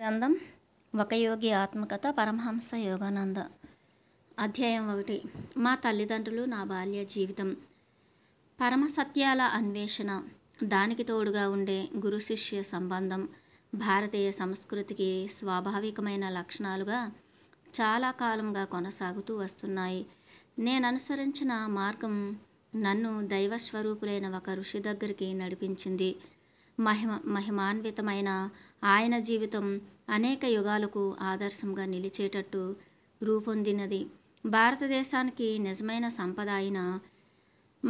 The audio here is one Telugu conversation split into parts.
గ్రంథం ఒక యోగి ఆత్మకథ పరమహంస యోగానంద అధ్యాయం ఒకటి మా తల్లిదండ్రులు నా బాల్య జీవితం పరమ సత్యాల అన్వేషణ దానికి తోడుగా ఉండే గురు శిష్య సంబంధం భారతీయ సంస్కృతికి స్వాభావికమైన లక్షణాలుగా చాలా కాలంగా కొనసాగుతూ వస్తున్నాయి నేను అనుసరించిన మార్గం నన్ను దైవస్వరూపులైన ఒక ఋషి దగ్గరికి నడిపించింది మహిమ మహిమాన్వితమైన ఆయన జీవితం అనేక యుగాలకు ఆదర్శంగా నిలిచేటట్టు రూపొందినది భారతదేశానికి నిజమైన సంపద అయిన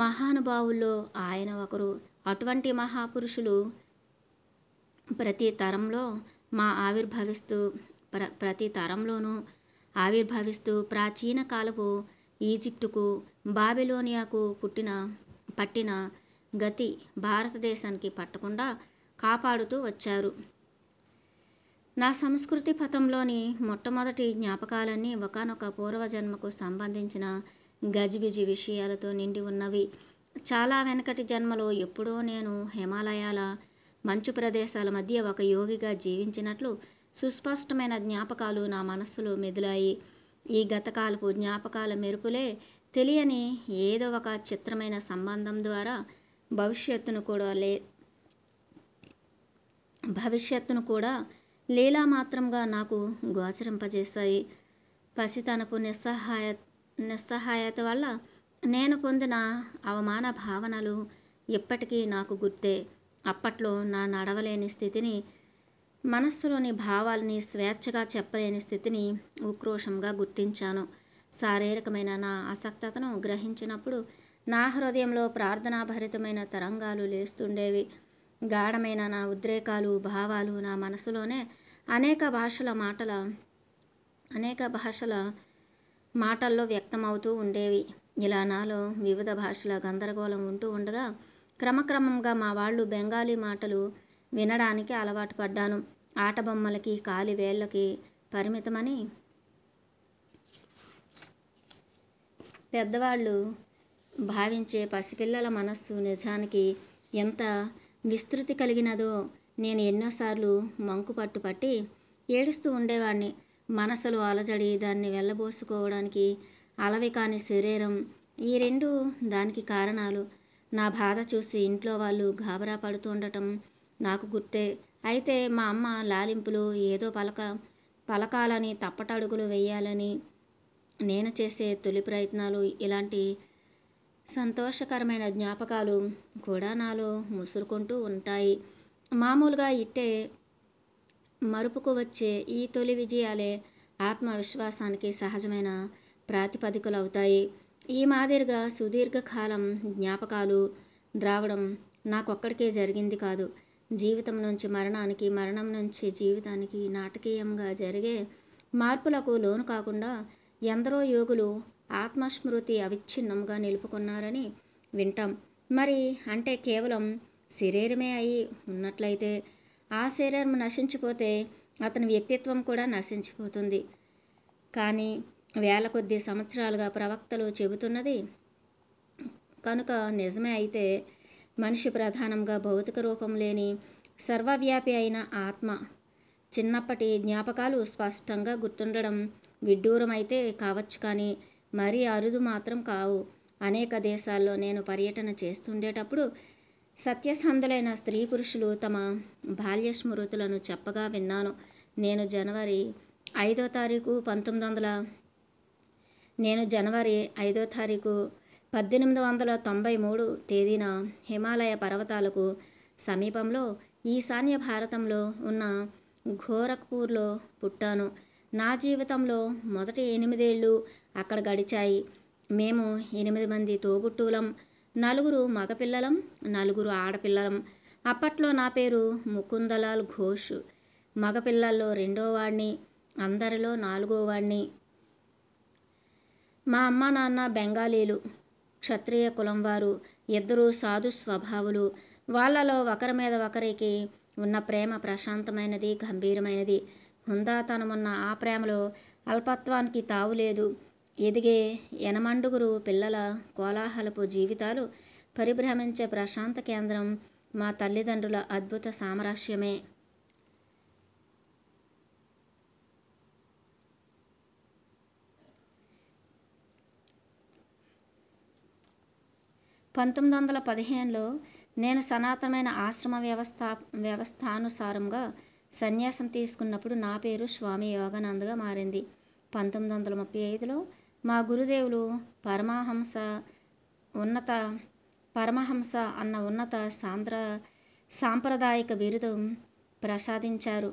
మహానుభావుల్లో ఆయన ఒకరు అటువంటి మహాపురుషులు ప్రతి తరంలో మా ఆవిర్భవిస్తూ ప్ర ప్రతి తరంలోనూ ఆవిర్భవిస్తూ ప్రాచీన కాలపు ఈజిప్టుకు బాబిలోనియాకు పుట్టిన పట్టిన గతి భారతదేశానికి పట్టకుండా కాపాడుతూ వచ్చారు నా సంస్కృతి పథంలోని మొట్టమొదటి జ్ఞాపకాలన్నీ ఒకనొక పూర్వజన్మకు సంబంధించిన గజిబిజి విషయాలతో నిండి ఉన్నవి చాలా వెనకటి జన్మలో ఎప్పుడో నేను హిమాలయాల మంచు ప్రదేశాల మధ్య ఒక యోగిగా జీవించినట్లు సుస్పష్టమైన జ్ఞాపకాలు నా మనస్సులో మెదిలాయి ఈ గతకాలపు జ్ఞాపకాల మెరుపులే తెలియని ఏదో ఒక చిత్రమైన సంబంధం ద్వారా భవిష్యత్తును కూడా లే భవిష్యత్తును కూడా లీలా మాత్రంగా నాకు గోచరింపజేశాయి పసితనపు నిస్సహాయ నిస్సహాయత వల్ల నేను పొందిన అవమాన భావనలు ఇప్పటికీ నాకు గుర్తే అప్పట్లో నా నడవలేని స్థితిని మనస్సులోని భావాల్ని స్వేచ్ఛగా చెప్పలేని స్థితిని ఉక్రోషంగా గుర్తించాను శారీరకమైన నా ఆసక్తతను గ్రహించినప్పుడు నా హృదయంలో ప్రార్థనాభరితమైన తరంగాలు లేస్తుండేవి గాఢమైన నా ఉద్రేకాలు భావాలు నా మనసులోనే అనేక భాషల మాటల అనేక భాషల మాటల్లో వ్యక్తమవుతూ ఉండేవి ఇలా నాలో వివిధ భాషల గందరగోళం ఉంటూ ఉండగా క్రమక్రమంగా మా వాళ్ళు బెంగాలీ మాటలు వినడానికి అలవాటు పడ్డాను ఆటబొమ్మలకి కాలి పరిమితమని పెద్దవాళ్ళు భావించే పసిపిల్లల మనస్సు నిజానికి ఎంత విస్తృతి కలిగినదో నేను ఎన్నోసార్లు మంకు పట్టుపట్టి ఏడుస్తూ ఉండేవాడిని మనసులు అలజడి దాన్ని వెళ్ళబోసుకోవడానికి అలవి కాని శరీరం ఈ రెండు దానికి కారణాలు నా బాధ చూసి ఇంట్లో వాళ్ళు గాబరా పడుతుండటం నాకు గుర్తే అయితే మా అమ్మ లాలింపులు ఏదో పలక పలకాలని తప్పటడుగులు వేయాలని నేను చేసే తొలి ప్రయత్నాలు ఇలాంటి సంతోషకరమైన జ్ఞాపకాలు కూడా నాలో ముసురుకుంటూ ఉంటాయి మామూలుగా ఇట్టే మరుపుకు వచ్చే ఈ తొలి విజయాలే ఆత్మవిశ్వాసానికి సహజమైన ప్రాతిపదికలు అవుతాయి ఈ మాదిరిగా సుదీర్ఘకాలం జ్ఞాపకాలు రావడం నాకొక్కడికే జరిగింది కాదు జీవితం నుంచి మరణానికి మరణం నుంచి జీవితానికి నాటకీయంగా జరిగే మార్పులకు లోను కాకుండా ఎందరో యోగులు ఆత్మస్మృతి అవిచ్ఛిన్నంగా నిలుపుకున్నారని వింటాం మరి అంటే కేవలం శరీరమే అయి ఉన్నట్లయితే ఆ శరీరం నశించిపోతే అతని వ్యక్తిత్వం కూడా నశించిపోతుంది కానీ వేల కొద్ది సంవత్సరాలుగా ప్రవక్తలు చెబుతున్నది కనుక నిజమే అయితే మనిషి ప్రధానంగా భౌతిక రూపం లేని సర్వవ్యాపి అయిన ఆత్మ చిన్నప్పటి జ్ఞాపకాలు స్పష్టంగా గుర్తుండడం విడ్డూరమైతే కావచ్చు కానీ మరీ అరుదు మాత్రం కావు అనేక దేశాల్లో నేను పర్యటన చేస్తుండేటప్పుడు సత్యసంధులైన స్త్రీ పురుషులు తమ బాల్య స్మృతులను చెప్పగా విన్నాను నేను జనవరి ఐదో తారీఖు పంతొమ్మిది వందల నేను జనవరి ఐదో తారీఖు పద్దెనిమిది వందల తొంభై మూడు తేదీన హిమాలయ పర్వతాలకు సమీపంలో ఈశాన్య భారతంలో ఉన్న ఘోరఖ్పూర్లో పుట్టాను నా జీవితంలో మొదటి ఎనిమిదేళ్ళు అక్కడ గడిచాయి మేము ఎనిమిది మంది తోబుట్టువులం నలుగురు మగపిల్లలం నలుగురు ఆడపిల్లలం అప్పట్లో నా పేరు ముకుందలాల్ ఘోష్ మగపిల్లల్లో రెండో వాడిని అందరిలో నాలుగో వాడిని మా అమ్మ నాన్న బెంగాలీలు క్షత్రియ కులం వారు ఇద్దరు సాధు స్వభావులు వాళ్ళలో ఒకరి మీద ఒకరికి ఉన్న ప్రేమ ప్రశాంతమైనది గంభీరమైనది హుందాతనమున్న ఆ ప్రేమలో అల్పత్వానికి తావులేదు ఎదిగే యనమండుగురు పిల్లల కోలాహలపు జీవితాలు పరిభ్రమించే ప్రశాంత కేంద్రం మా తల్లిదండ్రుల అద్భుత సామరాస్యమే పంతొమ్మిది వందల పదిహేనులో నేను సనాతనమైన ఆశ్రమ వ్యవస్థా వ్యవస్థానుసారంగా సన్యాసం తీసుకున్నప్పుడు నా పేరు స్వామి యోగానంద్గా మారింది పంతొమ్మిది వందల ముప్పై ఐదులో మా గురుదేవులు పరమహంస ఉన్నత పరమహంస అన్న ఉన్నత సాంద్ర సాంప్రదాయక బిరుదం ప్రసాదించారు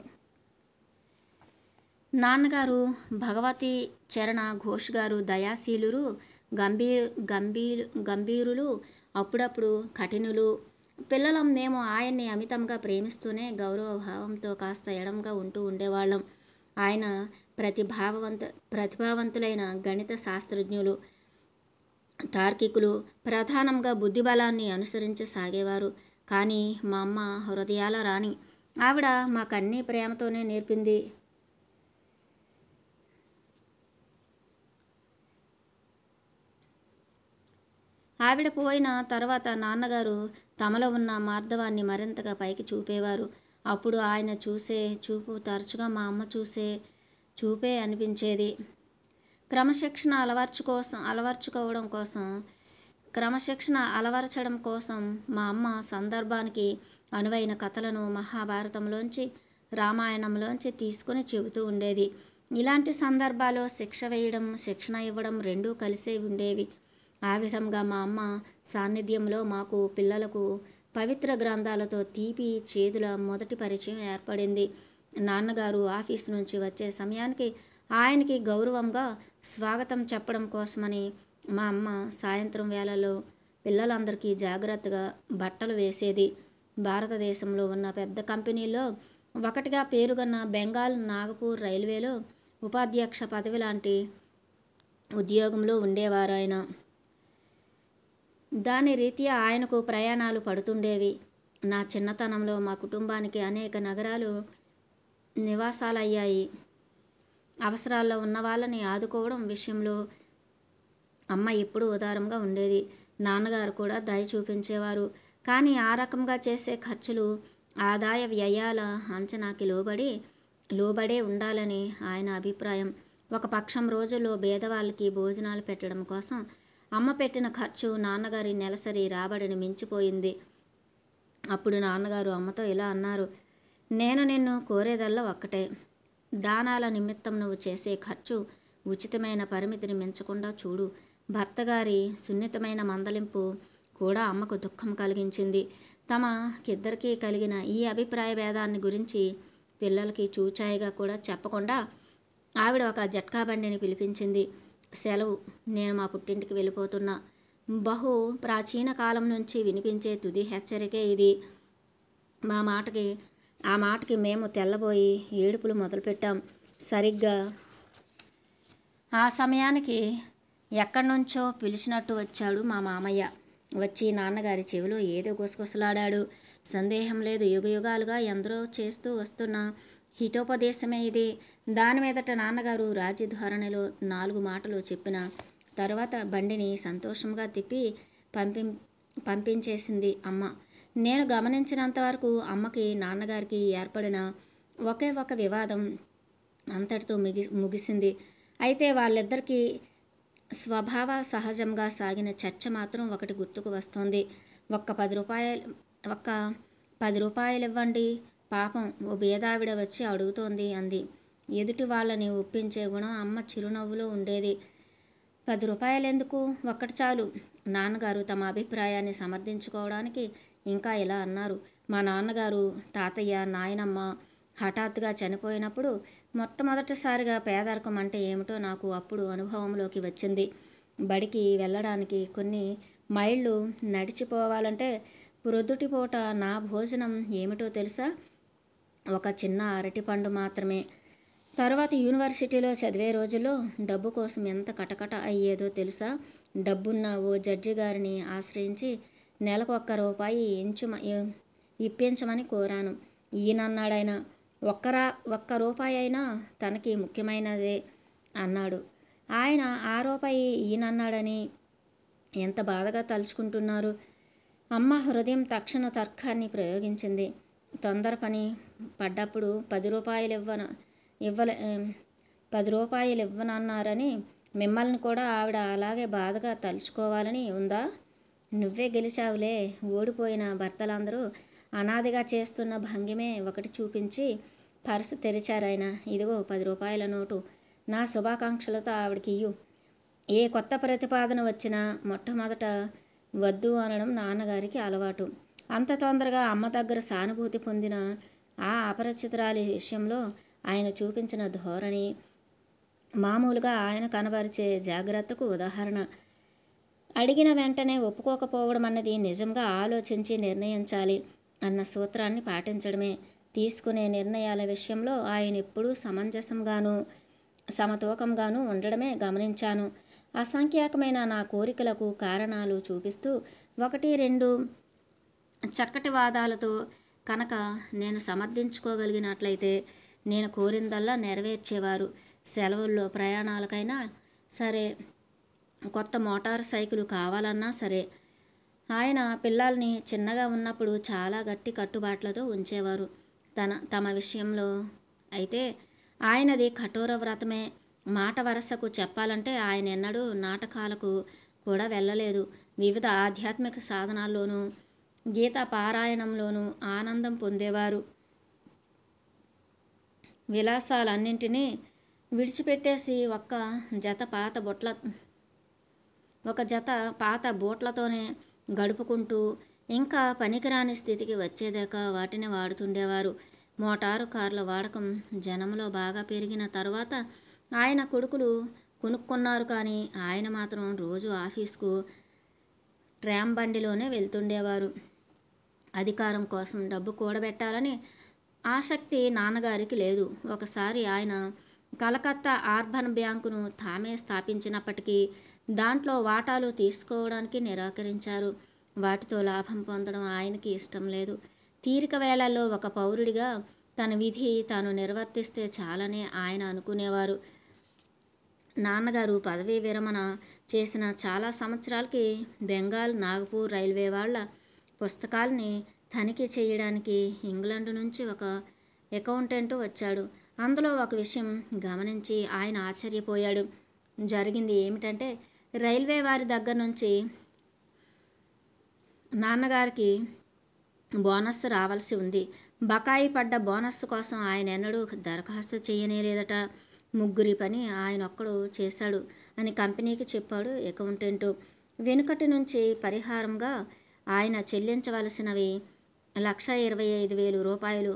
నాన్నగారు భగవతి చరణ ఘోష్ గారు దయాశీలురు గంభీర్ గంభీర్ గంభీరులు అప్పుడప్పుడు కఠినులు పిల్లలం మేము ఆయన్ని అమితంగా ప్రేమిస్తూనే గౌరవ భావంతో కాస్త ఎడంగా ఉంటూ ఉండేవాళ్ళం ఆయన ప్రతిభావంత ప్రతిభావంతులైన గణిత శాస్త్రజ్ఞులు తార్కికులు ప్రధానంగా బుద్ధిబలాన్ని అనుసరించసాగేవారు కానీ మా అమ్మ హృదయాల రాణి ఆవిడ మాకన్నీ ప్రేమతోనే నేర్పింది ఆవిడ పోయిన తర్వాత నాన్నగారు తమలో ఉన్న మార్ధవాన్ని మరింతగా పైకి చూపేవారు అప్పుడు ఆయన చూసే చూపు తరచుగా మా అమ్మ చూసే చూపే అనిపించేది క్రమశిక్షణ అలవర్చు కోసం అలవర్చుకోవడం కోసం క్రమశిక్షణ అలవరచడం కోసం మా అమ్మ సందర్భానికి అనువైన కథలను మహాభారతంలోంచి రామాయణంలోంచి తీసుకుని చెబుతూ ఉండేది ఇలాంటి సందర్భాల్లో శిక్ష వేయడం శిక్షణ ఇవ్వడం రెండూ కలిసే ఉండేవి ఆ విధంగా మా అమ్మ సాన్నిధ్యంలో మాకు పిల్లలకు పవిత్ర గ్రంథాలతో తీపి చేదుల మొదటి పరిచయం ఏర్పడింది నాన్నగారు ఆఫీస్ నుంచి వచ్చే సమయానికి ఆయనకి గౌరవంగా స్వాగతం చెప్పడం కోసమని మా అమ్మ సాయంత్రం వేళలో పిల్లలందరికీ జాగ్రత్తగా బట్టలు వేసేది భారతదేశంలో ఉన్న పెద్ద కంపెనీలో ఒకటిగా పేరుగన్న బెంగాల్ నాగపూర్ రైల్వేలో ఉపాధ్యక్ష పదవి లాంటి ఉద్యోగంలో ఉండేవారు ఆయన దాని రీత్యా ఆయనకు ప్రయాణాలు పడుతుండేవి నా చిన్నతనంలో మా కుటుంబానికి అనేక నగరాలు నివాసాలయ్యాయి అవసరాల్లో ఉన్న వాళ్ళని ఆదుకోవడం విషయంలో అమ్మ ఎప్పుడూ ఉదారంగా ఉండేది నాన్నగారు కూడా దయ చూపించేవారు కానీ ఆ రకంగా చేసే ఖర్చులు ఆదాయ వ్యయాల అంచనాకి లోబడి లోబడే ఉండాలని ఆయన అభిప్రాయం ఒక పక్షం రోజుల్లో పేదవాళ్ళకి భోజనాలు పెట్టడం కోసం అమ్మ పెట్టిన ఖర్చు నాన్నగారి నెలసరి రాబడిని మించిపోయింది అప్పుడు నాన్నగారు అమ్మతో ఇలా అన్నారు నేను నిన్ను కోరేదల్లా ఒక్కటే దానాల నిమిత్తం నువ్వు చేసే ఖర్చు ఉచితమైన పరిమితిని మించకుండా చూడు భర్తగారి సున్నితమైన మందలింపు కూడా అమ్మకు దుఃఖం కలిగించింది తమ కిద్దరికీ కలిగిన ఈ అభిప్రాయ భేదాన్ని గురించి పిల్లలకి చూచాయిగా కూడా చెప్పకుండా ఆవిడ ఒక జట్కా బండిని పిలిపించింది సెలవు నేను మా పుట్టింటికి వెళ్ళిపోతున్నా బహు ప్రాచీన కాలం నుంచి వినిపించే తుది హెచ్చరికే ఇది మా మాటకి ఆ మాటకి మేము తెల్లబోయి ఏడుపులు మొదలుపెట్టాం సరిగ్గా ఆ సమయానికి ఎక్కడి నుంచో పిలిచినట్టు వచ్చాడు మా మామయ్య వచ్చి నాన్నగారి చెవిలో ఏదో గుసగుసలాడాడు సందేహం లేదు యుగయుగాలుగా ఎందరో చేస్తూ వస్తున్న హితోపదేశమే ఇది దాని మీదట నాన్నగారు ధోరణిలో నాలుగు మాటలు చెప్పిన తర్వాత బండిని సంతోషంగా తిప్పి పంపి పంపించేసింది అమ్మ నేను గమనించినంత వరకు అమ్మకి నాన్నగారికి ఏర్పడిన ఒకే ఒక వివాదం అంతటితో మిగి ముగిసింది అయితే వాళ్ళిద్దరికీ స్వభావ సహజంగా సాగిన చర్చ మాత్రం ఒకటి గుర్తుకు వస్తుంది ఒక్క పది రూపాయలు ఒక్క పది రూపాయలు ఇవ్వండి పాపం ఓ భేదావిడ వచ్చి అడుగుతోంది అంది ఎదుటి వాళ్ళని ఒప్పించే గుణం అమ్మ చిరునవ్వులో ఉండేది పది రూపాయలు ఎందుకు ఒక్కటి చాలు నాన్నగారు తమ అభిప్రాయాన్ని సమర్థించుకోవడానికి ఇంకా ఇలా అన్నారు మా నాన్నగారు తాతయ్య నాయనమ్మ హఠాత్తుగా చనిపోయినప్పుడు మొట్టమొదటిసారిగా పేదరికం అంటే ఏమిటో నాకు అప్పుడు అనుభవంలోకి వచ్చింది బడికి వెళ్ళడానికి కొన్ని మైళ్ళు నడిచిపోవాలంటే ప్రొద్దుటిపూట నా భోజనం ఏమిటో తెలుసా ఒక చిన్న అరటిపండు మాత్రమే తర్వాత యూనివర్సిటీలో చదివే రోజుల్లో డబ్బు కోసం ఎంత కటకట అయ్యేదో తెలుసా డబ్బున్న ఓ జడ్జి గారిని ఆశ్రయించి నెలకు ఒక్క రూపాయి ఇంచుమ ఇప్పించమని కోరాను ఈయనన్నాడాయన ఒక్కరా ఒక్క రూపాయి అయినా తనకి ముఖ్యమైనదే అన్నాడు ఆయన ఆ రూపాయి ఈయనన్నాడని ఎంత బాధగా తలుచుకుంటున్నారు అమ్మ హృదయం తక్షణ తర్కాన్ని ప్రయోగించింది తొందర పని పడ్డప్పుడు పది రూపాయలు ఇవ్వన ఇవ్వలే పది రూపాయలు ఇవ్వనన్నారని మిమ్మల్ని కూడా ఆవిడ అలాగే బాధగా తలుచుకోవాలని ఉందా నువ్వే గెలిచావులే ఓడిపోయిన భర్తలందరూ అనాదిగా చేస్తున్న భంగిమే ఒకటి చూపించి పర్సు తెరిచారాయన ఇదిగో పది రూపాయల నోటు నా శుభాకాంక్షలతో ఆవిడకి ఇయ్యు ఏ కొత్త ప్రతిపాదన వచ్చినా మొట్టమొదట వద్దు అనడం నాన్నగారికి అలవాటు అంత తొందరగా అమ్మ దగ్గర సానుభూతి పొందిన ఆ అపరిచితురాలి విషయంలో ఆయన చూపించిన ధోరణి మామూలుగా ఆయన కనబరిచే జాగ్రత్తకు ఉదాహరణ అడిగిన వెంటనే ఒప్పుకోకపోవడం అన్నది నిజంగా ఆలోచించి నిర్ణయించాలి అన్న సూత్రాన్ని పాటించడమే తీసుకునే నిర్ణయాల విషయంలో ఆయన ఎప్పుడూ సమంజసంగాను సమతూకంగాను ఉండడమే గమనించాను అసంఖ్యాకమైన నా కోరికలకు కారణాలు చూపిస్తూ ఒకటి రెండు చక్కటి వాదాలతో కనుక నేను సమర్థించుకోగలిగినట్లయితే నేను కోరిందల్లా నెరవేర్చేవారు సెలవుల్లో ప్రయాణాలకైనా సరే కొత్త మోటార్ సైకిల్ కావాలన్నా సరే ఆయన పిల్లల్ని చిన్నగా ఉన్నప్పుడు చాలా గట్టి కట్టుబాట్లతో ఉంచేవారు తన తమ విషయంలో అయితే ఆయనది కఠోర వ్రతమే మాట వరసకు చెప్పాలంటే ఆయన ఎన్నడూ నాటకాలకు కూడా వెళ్ళలేదు వివిధ ఆధ్యాత్మిక సాధనాల్లోనూ గీత పారాయణంలోనూ ఆనందం పొందేవారు విలాసాలన్నింటినీ విడిచిపెట్టేసి ఒక్క జత పాత బొట్ల ఒక జత పాత బూట్లతోనే గడుపుకుంటూ ఇంకా పనికిరాని స్థితికి వచ్చేదాకా వాటిని వాడుతుండేవారు మోటారు కార్ల వాడకం జనంలో బాగా పెరిగిన తర్వాత ఆయన కొడుకులు కొనుక్కున్నారు కానీ ఆయన మాత్రం రోజు ఆఫీస్కు ట్రామ్ బండిలోనే వెళ్తుండేవారు అధికారం కోసం డబ్బు కూడబెట్టాలని ఆసక్తి నాన్నగారికి లేదు ఒకసారి ఆయన కలకత్తా ఆర్బన్ బ్యాంకును తామే స్థాపించినప్పటికీ దాంట్లో వాటాలు తీసుకోవడానికి నిరాకరించారు వాటితో లాభం పొందడం ఆయనకి ఇష్టం లేదు తీరిక వేళల్లో ఒక పౌరుడిగా తన విధి తాను నిర్వర్తిస్తే చాలనే ఆయన అనుకునేవారు నాన్నగారు పదవీ విరమణ చేసిన చాలా సంవత్సరాలకి బెంగాల్ నాగపూర్ రైల్వే వాళ్ళ పుస్తకాలని తనిఖీ చేయడానికి ఇంగ్లాండ్ నుంచి ఒక అకౌంటెంట్ వచ్చాడు అందులో ఒక విషయం గమనించి ఆయన ఆశ్చర్యపోయాడు జరిగింది ఏమిటంటే రైల్వే వారి దగ్గర నుంచి నాన్నగారికి బోనస్ రావాల్సి ఉంది బకాయి పడ్డ బోనస్ కోసం ఆయన ఎన్నడూ దరఖాస్తు చేయనేలేదట ముగ్గురి పని ఆయన ఒక్కడు చేశాడు అని కంపెనీకి చెప్పాడు అకౌంటెంట్ వెనుకటి నుంచి పరిహారంగా ఆయన చెల్లించవలసినవి లక్ష ఇరవై ఐదు వేలు రూపాయలు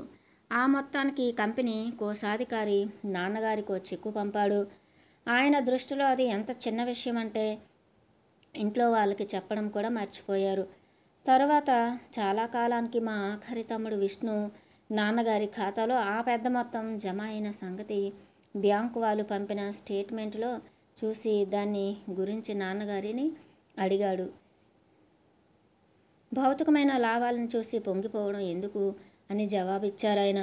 ఆ మొత్తానికి కంపెనీ కోశాధికారి నాన్నగారికో చెక్కు పంపాడు ఆయన దృష్టిలో అది ఎంత చిన్న విషయం అంటే ఇంట్లో వాళ్ళకి చెప్పడం కూడా మర్చిపోయారు తర్వాత చాలా కాలానికి మా ఆఖరి తమ్ముడు విష్ణు నాన్నగారి ఖాతాలో ఆ పెద్ద మొత్తం జమ అయిన సంగతి బ్యాంకు వాళ్ళు పంపిన స్టేట్మెంట్లో చూసి దాన్ని గురించి నాన్నగారిని అడిగాడు భౌతికమైన లాభాలను చూసి పొంగిపోవడం ఎందుకు అని జవాబిచ్చారాయన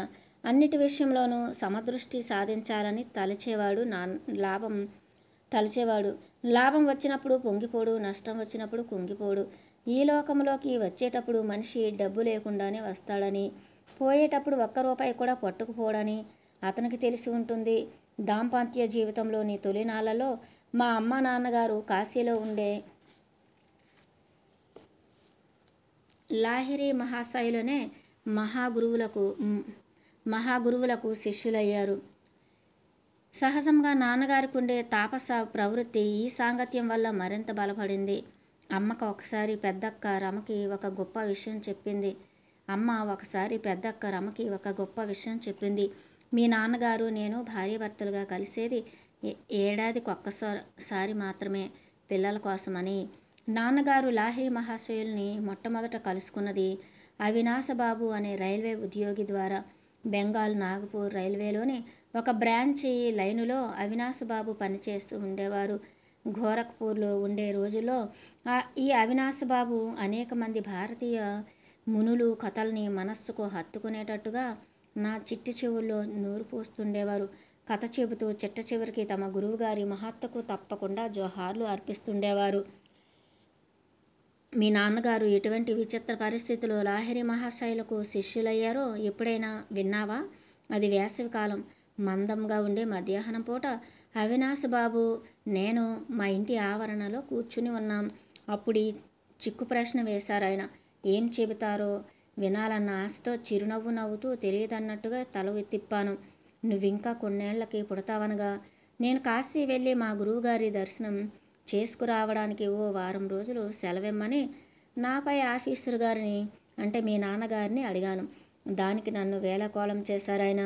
అన్నిటి విషయంలోనూ సమదృష్టి సాధించాలని తలచేవాడు నా లాభం తలచేవాడు లాభం వచ్చినప్పుడు పొంగిపోడు నష్టం వచ్చినప్పుడు కుంగిపోడు ఈ లోకంలోకి వచ్చేటప్పుడు మనిషి డబ్బు లేకుండానే వస్తాడని పోయేటప్పుడు ఒక్క రూపాయి కూడా పట్టుకుపోడని అతనికి తెలిసి ఉంటుంది దాంపాంత్య జీవితంలోని తొలినాళ్ళలో మా అమ్మ నాన్నగారు కాశీలో ఉండే లాహిరి మహాశైలోనే మహాగురువులకు మహాగురువులకు శిష్యులయ్యారు సహజంగా నాన్నగారికి ఉండే తాపస ప్రవృత్తి ఈ సాంగత్యం వల్ల మరింత బలపడింది అమ్మకు ఒకసారి పెద్దక్క రమకి ఒక గొప్ప విషయం చెప్పింది అమ్మ ఒకసారి పెద్దక్క రమకి ఒక గొప్ప విషయం చెప్పింది మీ నాన్నగారు నేను భార్యభర్తలుగా కలిసేది ఏడాదికి ఒక్కసారి మాత్రమే పిల్లల కోసమని నాన్నగారు లాహిరి మహాశయుల్ని మొట్టమొదట కలుసుకున్నది అవినాశబాబు అనే రైల్వే ఉద్యోగి ద్వారా బెంగాల్ నాగపూర్ రైల్వేలోని ఒక బ్రాంచి లైనులో బాబు పనిచేస్తూ ఉండేవారు గోరఖ్పూర్లో ఉండే రోజుల్లో ఈ బాబు అనేక మంది భారతీయ మునులు కథల్ని మనస్సుకు హత్తుకునేటట్టుగా నా చిట్టి చెవుల్లో నూరు పోస్తుండేవారు కథ చెబుతూ చిట్ట చివరికి తమ గురువుగారి మహత్తకు తప్పకుండా జోహార్లు అర్పిస్తుండేవారు మీ నాన్నగారు ఎటువంటి విచిత్ర పరిస్థితులు లాహిరి మహాశైలకు శిష్యులయ్యారో ఎప్పుడైనా విన్నావా అది వేసవికాలం మందంగా ఉండే మధ్యాహ్నం పూట అవినాశ్ బాబు నేను మా ఇంటి ఆవరణలో కూర్చుని ఉన్నాం అప్పుడు ఈ చిక్కు ప్రశ్న వేశారు ఆయన ఏం చెబుతారో వినాలన్న ఆశతో చిరునవ్వు నవ్వుతూ తెలియదన్నట్టుగా తల తిప్పాను నువ్వింకా కొన్నేళ్లకి పుడతావనగా నేను కాశీ వెళ్ళి మా గురువుగారి దర్శనం చేసుకురావడానికి ఓ వారం రోజులు సెలవిమ్మని నాపై ఆఫీసర్ గారిని అంటే మీ నాన్నగారిని అడిగాను దానికి నన్ను వేళకోళం చేశారాయన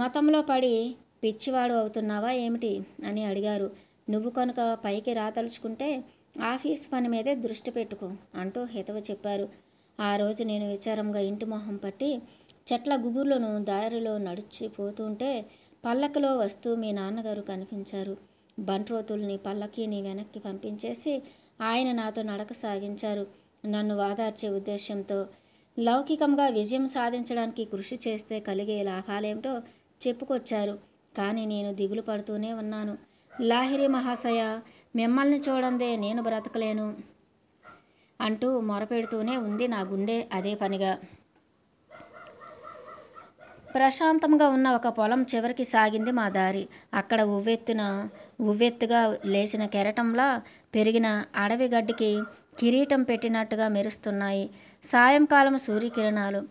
మతంలో పడి పిచ్చివాడు అవుతున్నావా ఏమిటి అని అడిగారు నువ్వు కనుక పైకి రాతలుచుకుంటే ఆఫీస్ పని మీదే దృష్టి పెట్టుకో అంటూ హితవు చెప్పారు ఆ రోజు నేను విచారంగా ఇంటి మొహం పట్టి చెట్ల గుబుర్లను దారిలో నడిచిపోతుంటే పల్లకలో వస్తూ మీ నాన్నగారు కనిపించారు బంట్రోతుల్ని పల్లకీని వెనక్కి పంపించేసి ఆయన నాతో నడక సాగించారు నన్ను వాదార్చే ఉద్దేశంతో లౌకికంగా విజయం సాధించడానికి కృషి చేస్తే కలిగే లాభాలేమిటో చెప్పుకొచ్చారు కానీ నేను దిగులు పడుతూనే ఉన్నాను లాహిరి మహాశయ మిమ్మల్ని చూడందే నేను బ్రతకలేను అంటూ మొరపెడుతూనే ఉంది నా గుండె అదే పనిగా ప్రశాంతంగా ఉన్న ఒక పొలం చివరికి సాగింది మా దారి అక్కడ ఉవ్వెత్తున ఉవ్వెత్తుగా లేచిన కెరటంలా పెరిగిన అడవి గడ్డికి కిరీటం పెట్టినట్టుగా మెరుస్తున్నాయి సాయంకాలం సూర్యకిరణాలు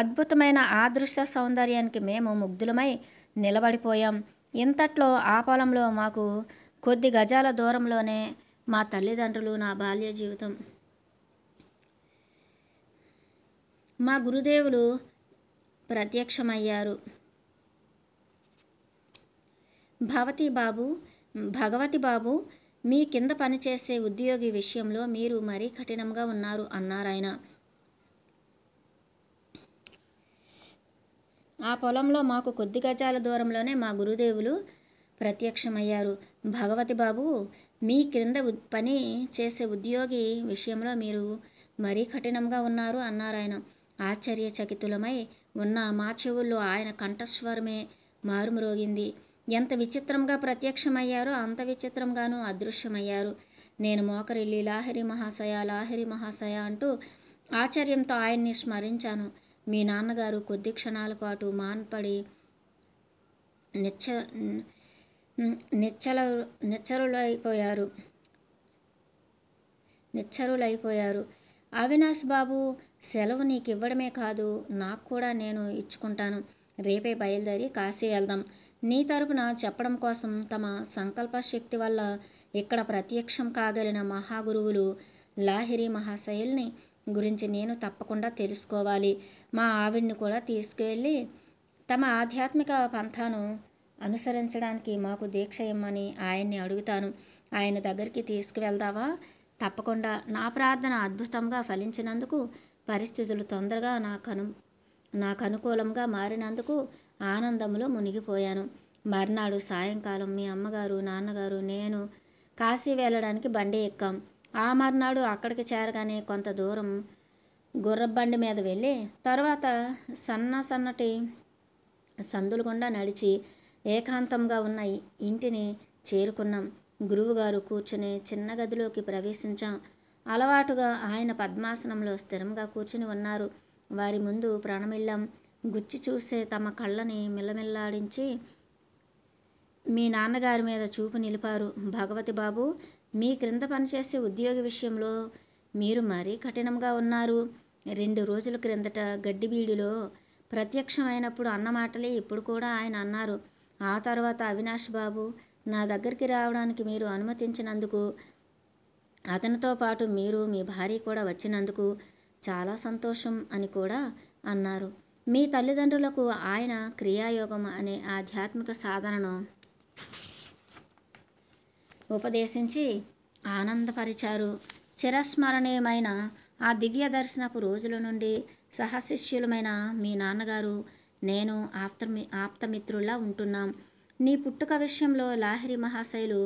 అద్భుతమైన ఆదృశ్య సౌందర్యానికి మేము ముగ్ధులమై నిలబడిపోయాం ఇంతట్లో ఆ పొలంలో మాకు కొద్ది గజాల దూరంలోనే మా తల్లిదండ్రులు నా బాల్య జీవితం మా గురుదేవులు ప్రత్యక్షమయ్యారు భవతి బాబు భగవతి బాబు మీ కింద పనిచేసే ఉద్యోగి విషయంలో మీరు మరీ కఠినంగా ఉన్నారు అన్నారాయన ఆ పొలంలో మాకు కొద్ది గజాల దూరంలోనే మా గురుదేవులు ప్రత్యక్షమయ్యారు భగవతి బాబు మీ క్రింద పని చేసే ఉద్యోగి విషయంలో మీరు మరీ కఠినంగా ఉన్నారు అన్నారాయన ఆశ్చర్యచకితులమై ఉన్న మా చెవుల్లో ఆయన కంఠస్వరమే మారుమ్రోగింది ఎంత విచిత్రంగా ప్రత్యక్షమయ్యారో అంత విచిత్రంగానూ అదృశ్యమయ్యారు నేను మోకరిల్లి లాహరి మహాశయ లాహరి మహాశయ అంటూ ఆశ్చర్యంతో ఆయన్ని స్మరించాను మీ నాన్నగారు కొద్ది క్షణాల పాటు మాన్పడి నిచ్చ నిచ్చల నిచ్చరులైపోయారు నిచ్చరులైపోయారు అవినాష్ బాబు సెలవు నీకు ఇవ్వడమే కాదు నాకు కూడా నేను ఇచ్చుకుంటాను రేపే బయలుదేరి కాశీ వెళ్దాం నీ తరపున చెప్పడం కోసం తమ సంకల్ప శక్తి వల్ల ఇక్కడ ప్రత్యక్షం కాగలిగిన మహాగురువులు లాహిరి మహాశయుల్ని గురించి నేను తప్పకుండా తెలుసుకోవాలి మా ఆవిడ్ని కూడా తీసుకువెళ్ళి తమ ఆధ్యాత్మిక పంథాను అనుసరించడానికి మాకు దీక్ష ఇమ్మని ఆయన్ని అడుగుతాను ఆయన దగ్గరికి తీసుకువెళ్దావా తప్పకుండా నా ప్రార్థన అద్భుతంగా ఫలించినందుకు పరిస్థితులు తొందరగా నాకను నాకు అనుకూలంగా మారినందుకు ఆనందంలో మునిగిపోయాను మర్నాడు సాయంకాలం మీ అమ్మగారు నాన్నగారు నేను కాశీ వెళ్ళడానికి బండి ఎక్కాం ఆ మర్నాడు అక్కడికి చేరగానే కొంత దూరం గుర్రబండి మీద వెళ్ళి తర్వాత సన్న సన్నటి సందులుగుండా గుండా నడిచి ఏకాంతంగా ఉన్న ఇంటిని చేరుకున్నాం గురువుగారు కూర్చుని చిన్న గదిలోకి ప్రవేశించాం అలవాటుగా ఆయన పద్మాసనంలో స్థిరంగా కూర్చుని ఉన్నారు వారి ముందు ప్రాణమిళ్ళం గుచ్చి చూసే తమ కళ్ళని మిల్లమిల్లాడించి మీ నాన్నగారి మీద చూపు నిలిపారు భగవతి బాబు మీ క్రింద పనిచేసే ఉద్యోగి విషయంలో మీరు మరీ కఠినంగా ఉన్నారు రెండు రోజుల క్రిందట గడ్డిబీడిలో ప్రత్యక్షమైనప్పుడు అన్నమాటలే ఇప్పుడు కూడా ఆయన అన్నారు ఆ తర్వాత అవినాష్ బాబు నా దగ్గరికి రావడానికి మీరు అనుమతించినందుకు అతనితో పాటు మీరు మీ భార్య కూడా వచ్చినందుకు చాలా సంతోషం అని కూడా అన్నారు మీ తల్లిదండ్రులకు ఆయన క్రియాయోగం అనే ఆధ్యాత్మిక సాధనను ఉపదేశించి ఆనందపరిచారు చిరస్మరణీయమైన ఆ దివ్య దర్శనపు రోజుల నుండి సహశిష్యులమైన మీ నాన్నగారు నేను ఆప్తమి ఆప్తమిత్రులా ఉంటున్నాం నీ పుట్టుక విషయంలో లాహిరి మహాశైలు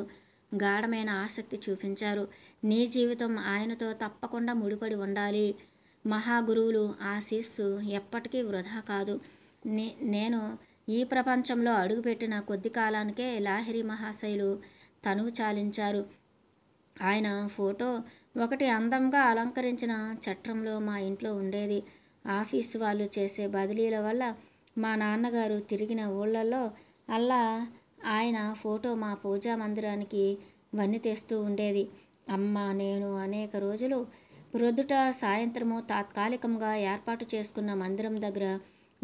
గాఢమైన ఆసక్తి చూపించారు నీ జీవితం ఆయనతో తప్పకుండా ముడిపడి ఉండాలి మహాగురువులు ఆశీస్సు ఎప్పటికీ వృధా కాదు నే నేను ఈ ప్రపంచంలో అడుగుపెట్టిన కొద్ది కాలానికే లాహిరి మహాశైలు తనువు చాలించారు ఆయన ఫోటో ఒకటి అందంగా అలంకరించిన చట్రంలో మా ఇంట్లో ఉండేది ఆఫీసు వాళ్ళు చేసే బదిలీల వల్ల మా నాన్నగారు తిరిగిన ఊళ్ళల్లో అల్లా ఆయన ఫోటో మా పూజా మందిరానికి వన్ని తెస్తూ ఉండేది అమ్మ నేను అనేక రోజులు ప్రొద్దుట సాయంత్రము తాత్కాలికంగా ఏర్పాటు చేసుకున్న మందిరం దగ్గర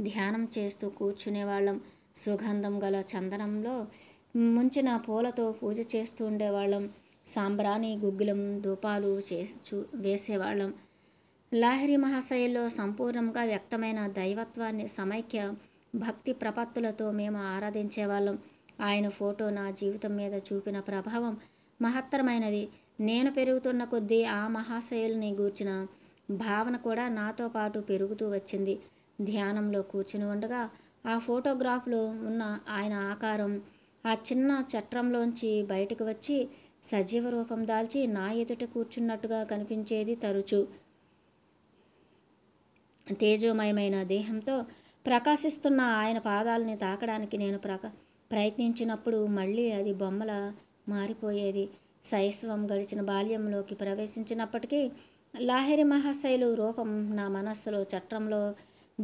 ధ్యానం చేస్తూ కూర్చునేవాళ్ళం సుగంధం గల చందనంలో ముంచిన పూలతో పూజ చేస్తూ ఉండేవాళ్ళం సాంబ్రాణి గుగ్గులం దూపాలు చేసు వేసేవాళ్ళం లాహిరి మహాశయల్లో సంపూర్ణంగా వ్యక్తమైన దైవత్వాన్ని సమైక్య భక్తి ప్రపత్తులతో మేము ఆరాధించేవాళ్ళం ఆయన ఫోటో నా జీవితం మీద చూపిన ప్రభావం మహత్తరమైనది నేను పెరుగుతున్న కొద్దీ ఆ మహాశయుల్ని గూర్చిన భావన కూడా నాతో పాటు పెరుగుతూ వచ్చింది ధ్యానంలో కూర్చుని ఉండగా ఆ ఫోటోగ్రాఫ్లో ఉన్న ఆయన ఆకారం ఆ చిన్న చట్రంలోంచి బయటకు వచ్చి సజీవ రూపం దాల్చి నా ఎదుట కూర్చున్నట్టుగా కనిపించేది తరచూ తేజోమయమైన దేహంతో ప్రకాశిస్తున్న ఆయన పాదాలని తాకడానికి నేను ప్రకా ప్రయత్నించినప్పుడు మళ్ళీ అది బొమ్మల మారిపోయేది శైస్వం గడిచిన బాల్యంలోకి ప్రవేశించినప్పటికీ లాహిరి మహాశైలు రూపం నా మనస్సులో చట్రంలో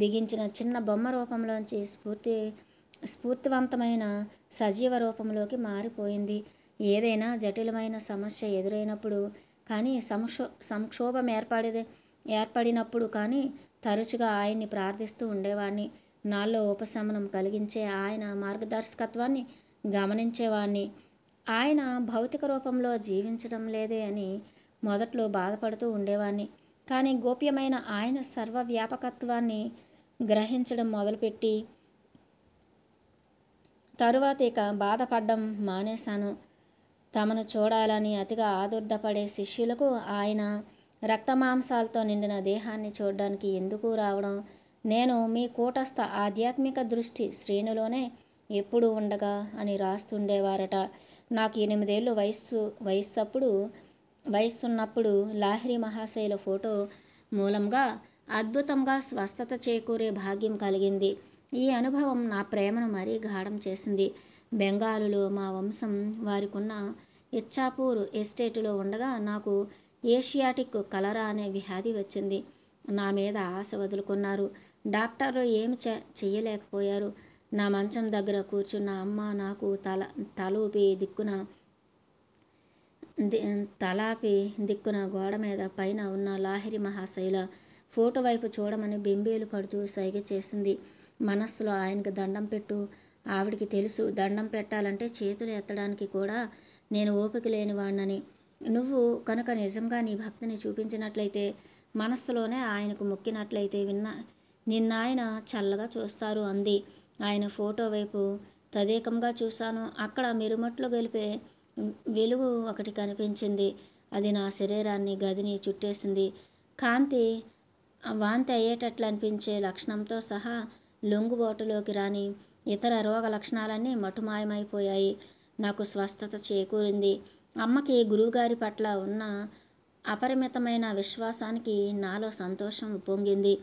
బిగించిన చిన్న బొమ్మ రూపంలోంచి స్ఫూర్తి స్ఫూర్తివంతమైన సజీవ రూపంలోకి మారిపోయింది ఏదైనా జటిలమైన సమస్య ఎదురైనప్పుడు కానీ సంక్షో సంక్షోభం ఏర్పడేది ఏర్పడినప్పుడు కానీ తరచుగా ఆయన్ని ప్రార్థిస్తూ ఉండేవాడిని నాలో ఉపశమనం కలిగించే ఆయన మార్గదర్శకత్వాన్ని గమనించేవాణ్ణి ఆయన భౌతిక రూపంలో జీవించడం లేదే అని మొదట్లో బాధపడుతూ ఉండేవాణ్ణి కానీ గోప్యమైన ఆయన సర్వవ్యాపకత్వాన్ని గ్రహించడం మొదలుపెట్టి తరువాత ఇక బాధపడడం మానేశాను తమను చూడాలని అతిగా ఆదుర్దపడే శిష్యులకు ఆయన రక్తమాంసాలతో నిండిన దేహాన్ని చూడడానికి ఎందుకు రావడం నేను మీ కూటస్థ ఆధ్యాత్మిక దృష్టి శ్రేణిలోనే ఎప్పుడు ఉండగా అని రాస్తుండేవారట నాకు ఎనిమిదేళ్ళు వయస్సు వయస్సప్పుడు వయస్సున్నప్పుడు లాహిరి మహాశయుల ఫోటో మూలంగా అద్భుతంగా స్వస్థత చేకూరే భాగ్యం కలిగింది ఈ అనుభవం నా ప్రేమను మరీ గాఢం చేసింది బెంగాలులో మా వంశం వారికున్న ఇచ్చాపూర్ ఎస్టేటులో ఉండగా నాకు ఏషియాటిక్ కలరా అనే వ్యాధి వచ్చింది నా మీద ఆశ వదులుకున్నారు డాక్టర్లు ఏమి చేయలేకపోయారు నా మంచం దగ్గర కూర్చున్న అమ్మ నాకు తల తలూపి దిక్కున తలాపి దిక్కున గోడ మీద పైన ఉన్న లాహిరి మహాశైల ఫోటో వైపు చూడమని బింబేలు పడుతూ సైగ చేసింది మనస్సులో ఆయనకు దండం పెట్టు ఆవిడికి తెలుసు దండం పెట్టాలంటే చేతులు ఎత్తడానికి కూడా నేను ఓపిక లేనివాణ్ణని నువ్వు కనుక నిజంగా నీ భక్తిని చూపించినట్లయితే మనస్సులోనే ఆయనకు మొక్కినట్లయితే విన్నా నిన్నాయన చల్లగా చూస్తారు అంది ఆయన ఫోటో వైపు తదేకంగా చూశాను అక్కడ మిరుమట్లు గెలిపే వెలుగు ఒకటి కనిపించింది అది నా శరీరాన్ని గదిని చుట్టేసింది కాంతి వాంతి అయ్యేటట్లు అనిపించే లక్షణంతో సహా లొంగుబోటులోకి రాని ఇతర రోగ లక్షణాలన్నీ మటుమాయమైపోయాయి నాకు స్వస్థత చేకూరింది అమ్మకి గురువుగారి పట్ల ఉన్న అపరిమితమైన విశ్వాసానికి నాలో సంతోషం ఉప్పొంగింది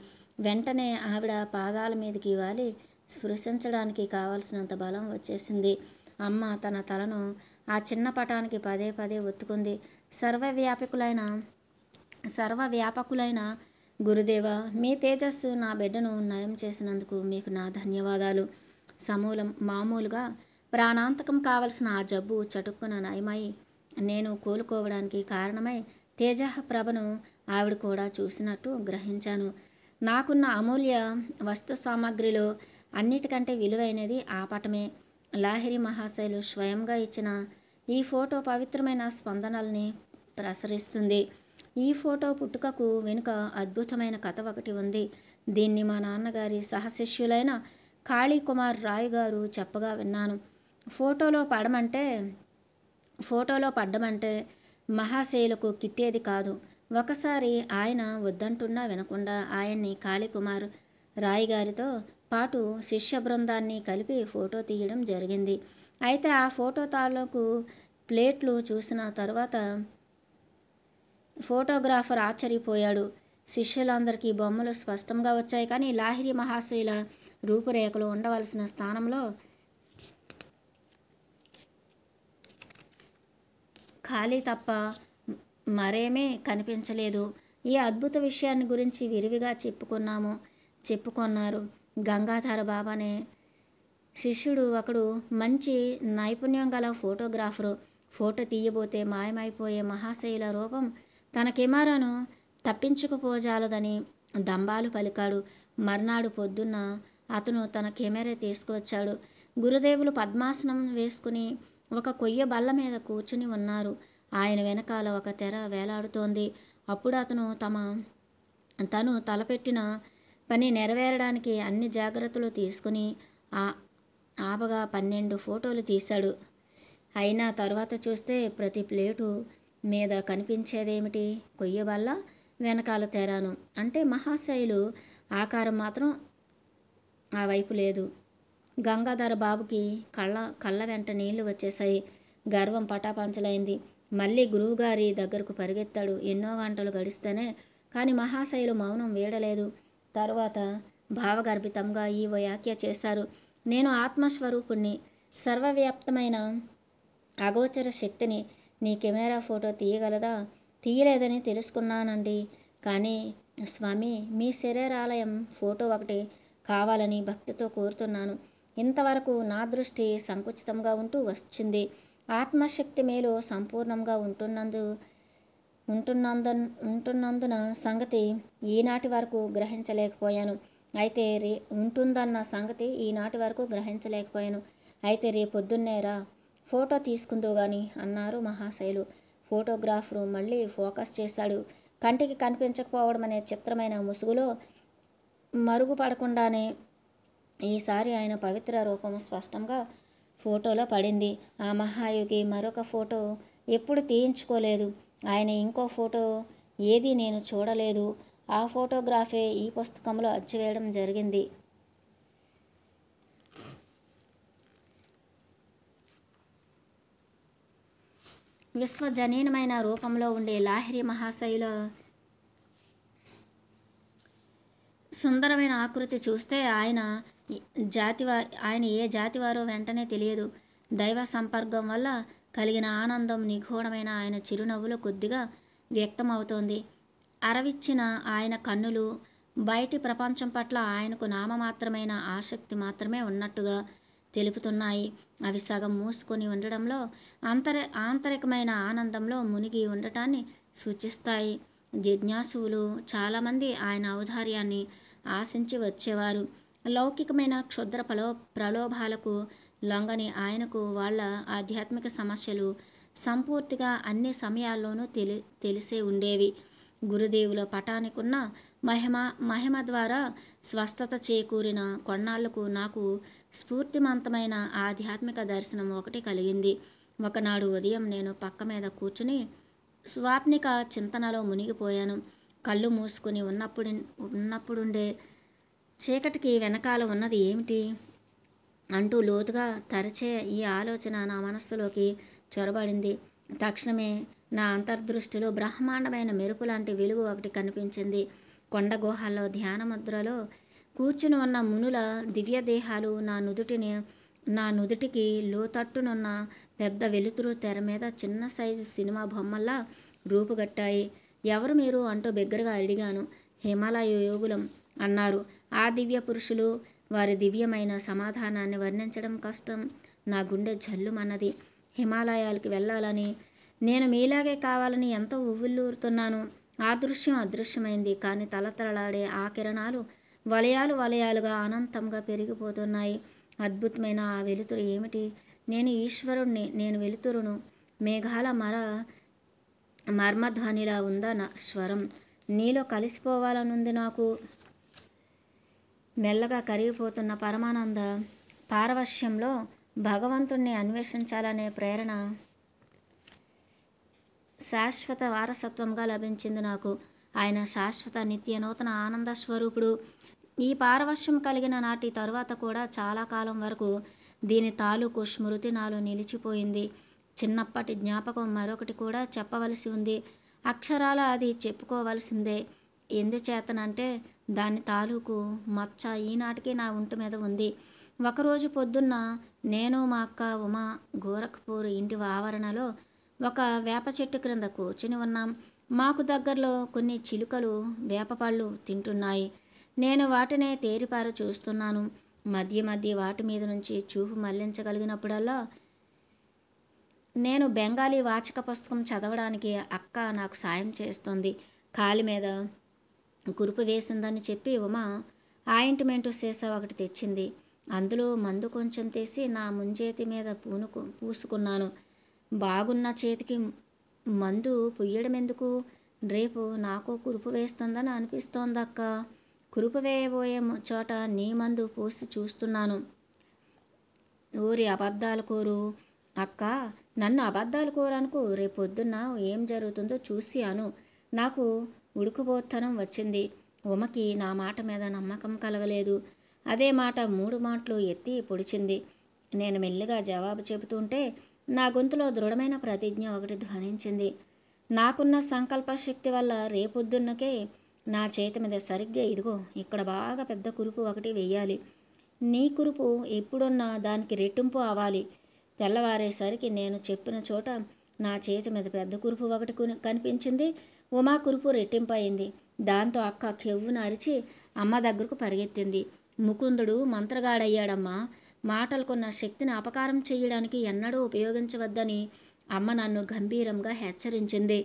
వెంటనే ఆవిడ పాదాల మీదకి వాలి స్పృశించడానికి కావలసినంత బలం వచ్చేసింది అమ్మ తన తలను ఆ చిన్న పటానికి పదే పదే ఒత్తుకుంది సర్వవ్యాపకులైన సర్వవ్యాపకులైన గురుదేవ మీ తేజస్సు నా బిడ్డను నయం చేసినందుకు మీకు నా ధన్యవాదాలు సమూలం మామూలుగా ప్రాణాంతకం కావలసిన ఆ జబ్బు చటుక్కున నయమై నేను కోలుకోవడానికి కారణమై తేజ ప్రభను ఆవిడ కూడా చూసినట్టు గ్రహించాను నాకున్న అమూల్య వస్తు సామాగ్రిలో అన్నిటికంటే విలువైనది ఆ పటమే లాహిరి మహాశైలు స్వయంగా ఇచ్చిన ఈ ఫోటో పవిత్రమైన స్పందనల్ని ప్రసరిస్తుంది ఈ ఫోటో పుట్టుకకు వెనుక అద్భుతమైన కథ ఒకటి ఉంది దీన్ని మా నాన్నగారి సహశిష్యులైన కాళీకుమార్ రాయ్ గారు చెప్పగా విన్నాను ఫోటోలో పడమంటే ఫోటోలో పడ్డమంటే మహాశైలకు కిట్టేది కాదు ఒకసారి ఆయన వద్దంటున్నా వినకుండా ఆయన్ని కాళీకుమార్ రాయ్ గారితో పాటు శిష్య బృందాన్ని కలిపి ఫోటో తీయడం జరిగింది అయితే ఆ ఫోటో తాలూకు ప్లేట్లు చూసిన తర్వాత ఫోటోగ్రాఫర్ ఆశ్చర్యపోయాడు శిష్యులందరికీ బొమ్మలు స్పష్టంగా వచ్చాయి కానీ లాహిరి మహాశయుల రూపురేఖలు ఉండవలసిన స్థానంలో ఖాళీ తప్ప మరేమీ కనిపించలేదు ఈ అద్భుత విషయాన్ని గురించి విరివిగా చెప్పుకున్నాము చెప్పుకున్నారు గంగాధర బాబానే శిష్యుడు ఒకడు మంచి నైపుణ్యం గల ఫోటోగ్రాఫరు ఫోటో తీయబోతే మాయమైపోయే మహాశైల రూపం తన కెమెరాను తప్పించుకుపోజాలదని దంబాలు పలికాడు మర్నాడు పొద్దున్న అతను తన కెమెరా తీసుకువచ్చాడు గురుదేవులు పద్మాసనం వేసుకుని ఒక కొయ్య బల్ల మీద కూర్చుని ఉన్నారు ఆయన వెనకాల ఒక తెర వేలాడుతోంది అప్పుడు అతను తమ తను తలపెట్టిన పని నెరవేరడానికి అన్ని జాగ్రత్తలు తీసుకుని ఆ ఆపగా పన్నెండు ఫోటోలు తీశాడు అయినా తర్వాత చూస్తే ప్రతి ప్లేటు మీద కనిపించేదేమిటి కొయ్య వల్ల వెనకాల తెరాను అంటే మహాశైలు ఆకారం మాత్రం ఆ వైపు లేదు గంగాధర బాబుకి కళ్ళ కళ్ళ వెంట నీళ్లు వచ్చేసాయి గర్వం పటాపంచలైంది మళ్ళీ గురువుగారి దగ్గరకు పరిగెత్తాడు ఎన్నో గంటలు గడిస్తేనే కానీ మహాశైలు మౌనం వీడలేదు తర్వాత భావగర్భితంగా ఈ వ్యాఖ్య చేశారు నేను ఆత్మస్వరూపుణ్ణి సర్వవ్యాప్తమైన అగోచర శక్తిని నీ కెమెరా ఫోటో తీయగలదా తీయలేదని తెలుసుకున్నానండి కానీ స్వామి మీ శరీరాలయం ఫోటో ఒకటి కావాలని భక్తితో కోరుతున్నాను ఇంతవరకు నా దృష్టి సంకుచితంగా ఉంటూ వచ్చింది ఆత్మశక్తి మేలు సంపూర్ణంగా ఉంటున్నందు ఉంటున్నందు ఉంటున్నందున సంగతి ఈనాటి వరకు గ్రహించలేకపోయాను అయితే రే ఉంటుందన్న సంగతి ఈనాటి వరకు గ్రహించలేకపోయాను అయితే రేపొద్దున్నేరా ఫోటో తీసుకుందో గాని అన్నారు మహాశైలు ఫోటోగ్రాఫరు మళ్ళీ ఫోకస్ చేశాడు కంటికి కనిపించకపోవడం అనే చిత్రమైన ముసుగులో మరుగుపడకుండానే ఈసారి ఆయన పవిత్ర రూపం స్పష్టంగా ఫోటోలో పడింది ఆ మహాయోగి మరొక ఫోటో ఎప్పుడు తీయించుకోలేదు ఆయన ఇంకో ఫోటో ఏది నేను చూడలేదు ఆ ఫోటోగ్రాఫే ఈ పుస్తకంలో అచ్చివేయడం జరిగింది విశ్వజనీనమైన రూపంలో ఉండే లాహిరి మహాశైల సుందరమైన ఆకృతి చూస్తే ఆయన జాతి ఆయన ఏ జాతి వారో వెంటనే తెలియదు దైవ సంపర్కం వల్ల కలిగిన ఆనందం నిగూఢమైన ఆయన చిరునవ్వులు కొద్దిగా వ్యక్తమవుతోంది అరవిచ్చిన ఆయన కన్నులు బయటి ప్రపంచం పట్ల ఆయనకు నామమాత్రమైన ఆసక్తి మాత్రమే ఉన్నట్టుగా తెలుపుతున్నాయి అవి సగం మూసుకొని ఉండడంలో అంతర ఆంతరికమైన ఆనందంలో మునిగి ఉండటాన్ని సూచిస్తాయి జిజ్ఞాసువులు చాలామంది ఆయన ఔదార్యాన్ని ఆశించి వచ్చేవారు లౌకికమైన క్షుద్ర ప్రలో ప్రలోభాలకు లొంగని ఆయనకు వాళ్ళ ఆధ్యాత్మిక సమస్యలు సంపూర్తిగా అన్ని సమయాల్లోనూ తెలి తెలిసే ఉండేవి గురుదేవుల పటానికున్న మహిమ మహిమ ద్వారా స్వస్థత చేకూరిన కొన్నాళ్లకు నాకు స్ఫూర్తిమంతమైన ఆధ్యాత్మిక దర్శనం ఒకటి కలిగింది ఒకనాడు ఉదయం నేను పక్క మీద కూర్చుని స్వాప్నిక చింతనలో మునిగిపోయాను కళ్ళు మూసుకుని ఉన్నప్పుడు ఉన్నప్పుడుండే చీకటికి వెనకాల ఉన్నది ఏమిటి అంటూ లోతుగా తరచే ఈ ఆలోచన నా మనస్సులోకి చొరబడింది తక్షణమే నా అంతర్దృష్టిలో బ్రహ్మాండమైన మెరుపు లాంటి వెలుగు ఒకటి కనిపించింది కొండ గుహల్లో ధ్యానముద్రలో కూర్చుని ఉన్న మునుల దివ్య దేహాలు నా నుదుటిని నా నుదుటికి లోతట్టునున్న పెద్ద వెలుతురు తెర మీద చిన్న సైజు సినిమా బొమ్మల్లా రూపుగట్టాయి ఎవరు మీరు అంటూ బిగ్గరగా అడిగాను హిమాలయ యోగులం అన్నారు ఆ దివ్య పురుషులు వారి దివ్యమైన సమాధానాన్ని వర్ణించడం కష్టం నా గుండె జల్లుమన్నది హిమాలయాలకి వెళ్ళాలని నేను మీలాగే కావాలని ఎంతో ఉవ్విల్లూరుతున్నాను ఆ దృశ్యం అదృశ్యమైంది కానీ తలతలలాడే ఆ కిరణాలు వలయాలు వలయాలుగా అనంతంగా పెరిగిపోతున్నాయి అద్భుతమైన ఆ వెలుతురు ఏమిటి నేను ఈశ్వరుణ్ణి నేను వెలుతురును మేఘాల మర మర్మధ్వనిలా ఉందా నా స్వరం నీలో కలిసిపోవాలనుంది నాకు మెల్లగా కరిగిపోతున్న పరమానంద పారవశ్యంలో భగవంతుణ్ణి అన్వేషించాలనే ప్రేరణ శాశ్వత వారసత్వంగా లభించింది నాకు ఆయన శాశ్వత నిత్య నూతన ఆనంద స్వరూపుడు ఈ పారవశ్యం కలిగిన నాటి తరువాత కూడా చాలా కాలం వరకు దీని తాలూకు స్మృతి నాలు నిలిచిపోయింది చిన్నప్పటి జ్ఞాపకం మరొకటి కూడా చెప్పవలసి ఉంది అక్షరాల అది చెప్పుకోవలసిందే ఎందుచేతనంటే దాని తాలూకు మచ్చ ఈనాటికి నా ఒంటి మీద ఉంది ఒకరోజు పొద్దున్న నేను మా అక్క ఉమా గోరఖ్పూర్ ఇంటి ఆవరణలో ఒక వేప చెట్టు క్రింద కూర్చుని ఉన్నాం మాకు దగ్గరలో కొన్ని చిలుకలు వేపపళ్ళు తింటున్నాయి నేను వాటినే తేరిపారు చూస్తున్నాను మధ్య మధ్య వాటి మీద నుంచి చూపు మళ్లించగలిగినప్పుడల్లా నేను బెంగాలీ వాచక పుస్తకం చదవడానికి అక్క నాకు సాయం చేస్తుంది కాలి మీద కురుపు వేసిందని చెప్పి ఉమ ఆయింట్మెంట్ సీసా ఒకటి తెచ్చింది అందులో మందు కొంచెం తీసి నా ముంజేతి మీద పూనుకు పూసుకున్నాను బాగున్న చేతికి మందు పుయ్యడం ఎందుకు రేపు నాకు కురుపు వేస్తుందని అనిపిస్తోందక్క కురుపు వేయబోయే చోట నీ మందు పూసి చూస్తున్నాను ఊరి అబద్ధాలు కోరు అక్క నన్ను అబద్ధాలు రేపు రేపొద్దున్న ఏం జరుగుతుందో చూసి అను నాకు ఉడుకుబోత్తనం వచ్చింది ఉమకి నా మాట మీద నమ్మకం కలగలేదు అదే మాట మూడు మాటలు ఎత్తి పొడిచింది నేను మెల్లిగా జవాబు చెబుతుంటే నా గొంతులో దృఢమైన ప్రతిజ్ఞ ఒకటి ధ్వనించింది నాకున్న సంకల్ప శక్తి వల్ల రేపొద్దున్నకే నా చేతి మీద సరిగ్గా ఇదిగో ఇక్కడ బాగా పెద్ద కురుపు ఒకటి వెయ్యాలి నీ కురుపు ఎప్పుడున్నా దానికి రెట్టింపు అవ్వాలి తెల్లవారేసరికి నేను చెప్పిన చోట నా చేతి మీద పెద్ద కురుపు ఒకటి కనిపించింది ఉమా కురుపు రెట్టింపయింది దాంతో అక్క కెవ్వును అరిచి అమ్మ దగ్గరకు పరిగెత్తింది ముకుందుడు మంత్రగాడయ్యాడమ్మా మాటలకున్న శక్తిని అపకారం చేయడానికి ఎన్నడూ ఉపయోగించవద్దని అమ్మ నన్ను గంభీరంగా హెచ్చరించింది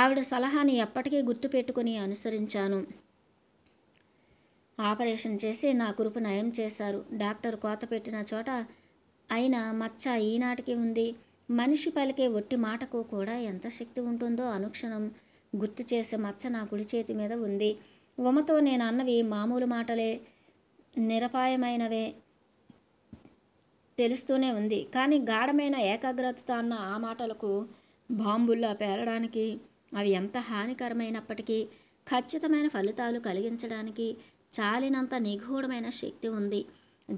ఆవిడ సలహాని ఎప్పటికీ గుర్తుపెట్టుకుని అనుసరించాను ఆపరేషన్ చేసి నా కురుపు నయం చేశారు డాక్టర్ కోత పెట్టిన చోట అయినా మచ్చ ఈనాటికి ఉంది మనిషి పలికే ఒట్టి మాటకు కూడా ఎంత శక్తి ఉంటుందో అనుక్షణం గుర్తు చేసే మచ్చ నా కుడి చేతి మీద ఉంది ఉమతో నేను అన్నవి మామూలు మాటలే నిరపాయమైనవే తెలుస్తూనే ఉంది కానీ గాఢమైన ఏకాగ్రతతో అన్న ఆ మాటలకు బాంబుల్లా పేరడానికి అవి ఎంత హానికరమైనప్పటికీ ఖచ్చితమైన ఫలితాలు కలిగించడానికి చాలినంత నిగూఢమైన శక్తి ఉంది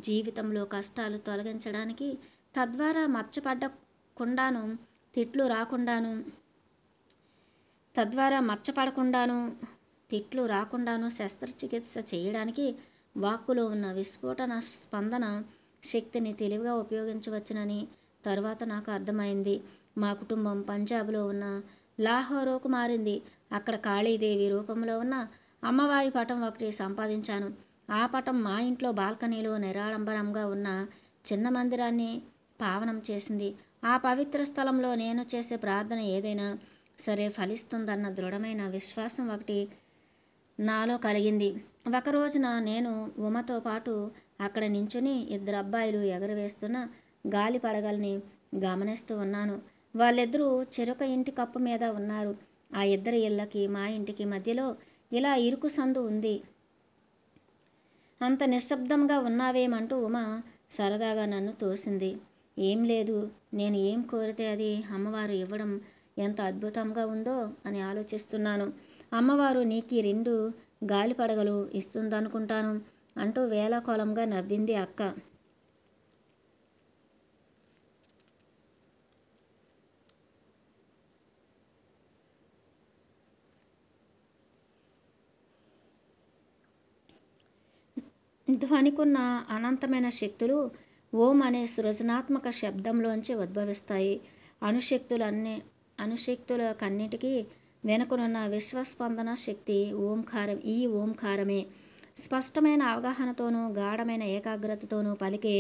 జీవితంలో కష్టాలు తొలగించడానికి తద్వారా మచ్చపడ్డకుండాను తిట్లు రాకుండాను తద్వారా మచ్చపడకుండాను తిట్లు రాకుండాను శస్త్రచికిత్స చేయడానికి వాక్కులో ఉన్న విస్ఫోటన స్పందన శక్తిని తెలివిగా ఉపయోగించవచ్చునని తరువాత నాకు అర్థమైంది మా కుటుంబం పంజాబ్లో ఉన్న లాహోరోకు మారింది అక్కడ కాళీదేవి రూపంలో ఉన్న అమ్మవారి పటం ఒకటి సంపాదించాను ఆ పటం మా ఇంట్లో బాల్కనీలో నిరాడంబరంగా ఉన్న చిన్న మందిరాన్ని పావనం చేసింది ఆ పవిత్ర స్థలంలో నేను చేసే ప్రార్థన ఏదైనా సరే ఫలిస్తుందన్న దృఢమైన విశ్వాసం ఒకటి నాలో కలిగింది ఒక రోజున నేను ఉమతో పాటు అక్కడ నించుని ఇద్దరు అబ్బాయిలు ఎగరవేస్తున్న గాలి పడగల్ని గమనిస్తూ ఉన్నాను వాళ్ళిద్దరూ చెరుక ఇంటి కప్పు మీద ఉన్నారు ఆ ఇద్దరి ఇళ్ళకి మా ఇంటికి మధ్యలో ఇలా ఇరుకు సందు ఉంది అంత నిశ్శబ్దంగా ఉన్నావేమంటూ ఉమ సరదాగా నన్ను తోసింది ఏం లేదు నేను ఏం కోరితే అది అమ్మవారు ఇవ్వడం ఎంత అద్భుతంగా ఉందో అని ఆలోచిస్తున్నాను అమ్మవారు నీకు రెండు గాలి పడగలు ఇస్తుందనుకుంటాను అంటూ వేళాకోళంగా నవ్వింది అక్క ధ్వనికున్న అనంతమైన శక్తులు ఓం అనే సృజనాత్మక శబ్దంలోంచి ఉద్భవిస్తాయి అణుశక్తులన్నీ అణుశక్తుల కన్నిటికీ వెనుకనున్న విశ్వస్పందన శక్తి ఓంకారం ఈ ఓంకారమే స్పష్టమైన అవగాహనతోనూ గాఢమైన ఏకాగ్రతతోనూ పలికే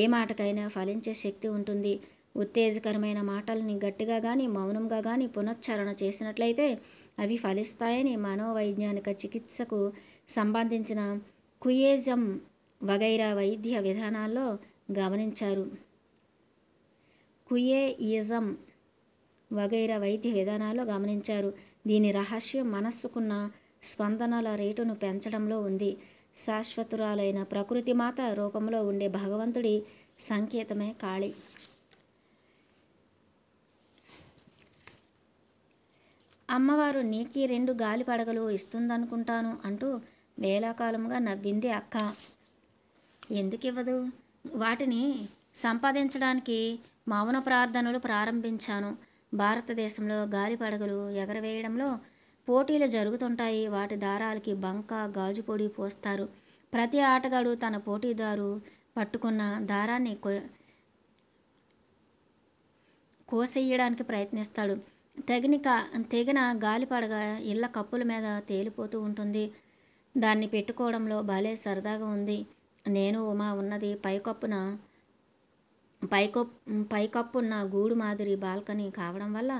ఏ మాటకైనా ఫలించే శక్తి ఉంటుంది ఉత్తేజకరమైన మాటల్ని గట్టిగా కానీ మౌనంగా కానీ పునశ్చరణ చేసినట్లయితే అవి ఫలిస్తాయని మనోవైజ్ఞానిక చికిత్సకు సంబంధించిన కుయేజం వగైరా వైద్య విధానాల్లో గమనించారు కుయేయిజం వగైరా వైద్య విధానాల్లో గమనించారు దీని రహస్యం మనస్సుకున్న స్పందనల రేటును పెంచడంలో ఉంది శాశ్వతురాలైన ప్రకృతి మాత రూపంలో ఉండే భగవంతుడి సంకేతమే కాళి అమ్మవారు నీకి రెండు గాలి పడగలు ఇస్తుందనుకుంటాను అంటూ వేలాకాలముగా నవ్వింది అక్క ఎందుకు ఇవ్వదు వాటిని సంపాదించడానికి మౌన ప్రార్థనలు ప్రారంభించాను భారతదేశంలో గాలిపడగలు ఎగరవేయడంలో పోటీలు జరుగుతుంటాయి వాటి దారాలకి బంక గాజు పొడి పోస్తారు ప్రతి ఆటగాడు తన పోటీదారు పట్టుకున్న దారాన్ని కోసేయడానికి ప్రయత్నిస్తాడు తగిన తెగిన గాలిపడగ ఇళ్ళ కప్పుల మీద తేలిపోతూ ఉంటుంది దాన్ని పెట్టుకోవడంలో భలే సరదాగా ఉంది నేను ఉమా ఉన్నది పైకప్పున పైకప్పు ఉన్న గూడు మాదిరి బాల్కనీ కావడం వల్ల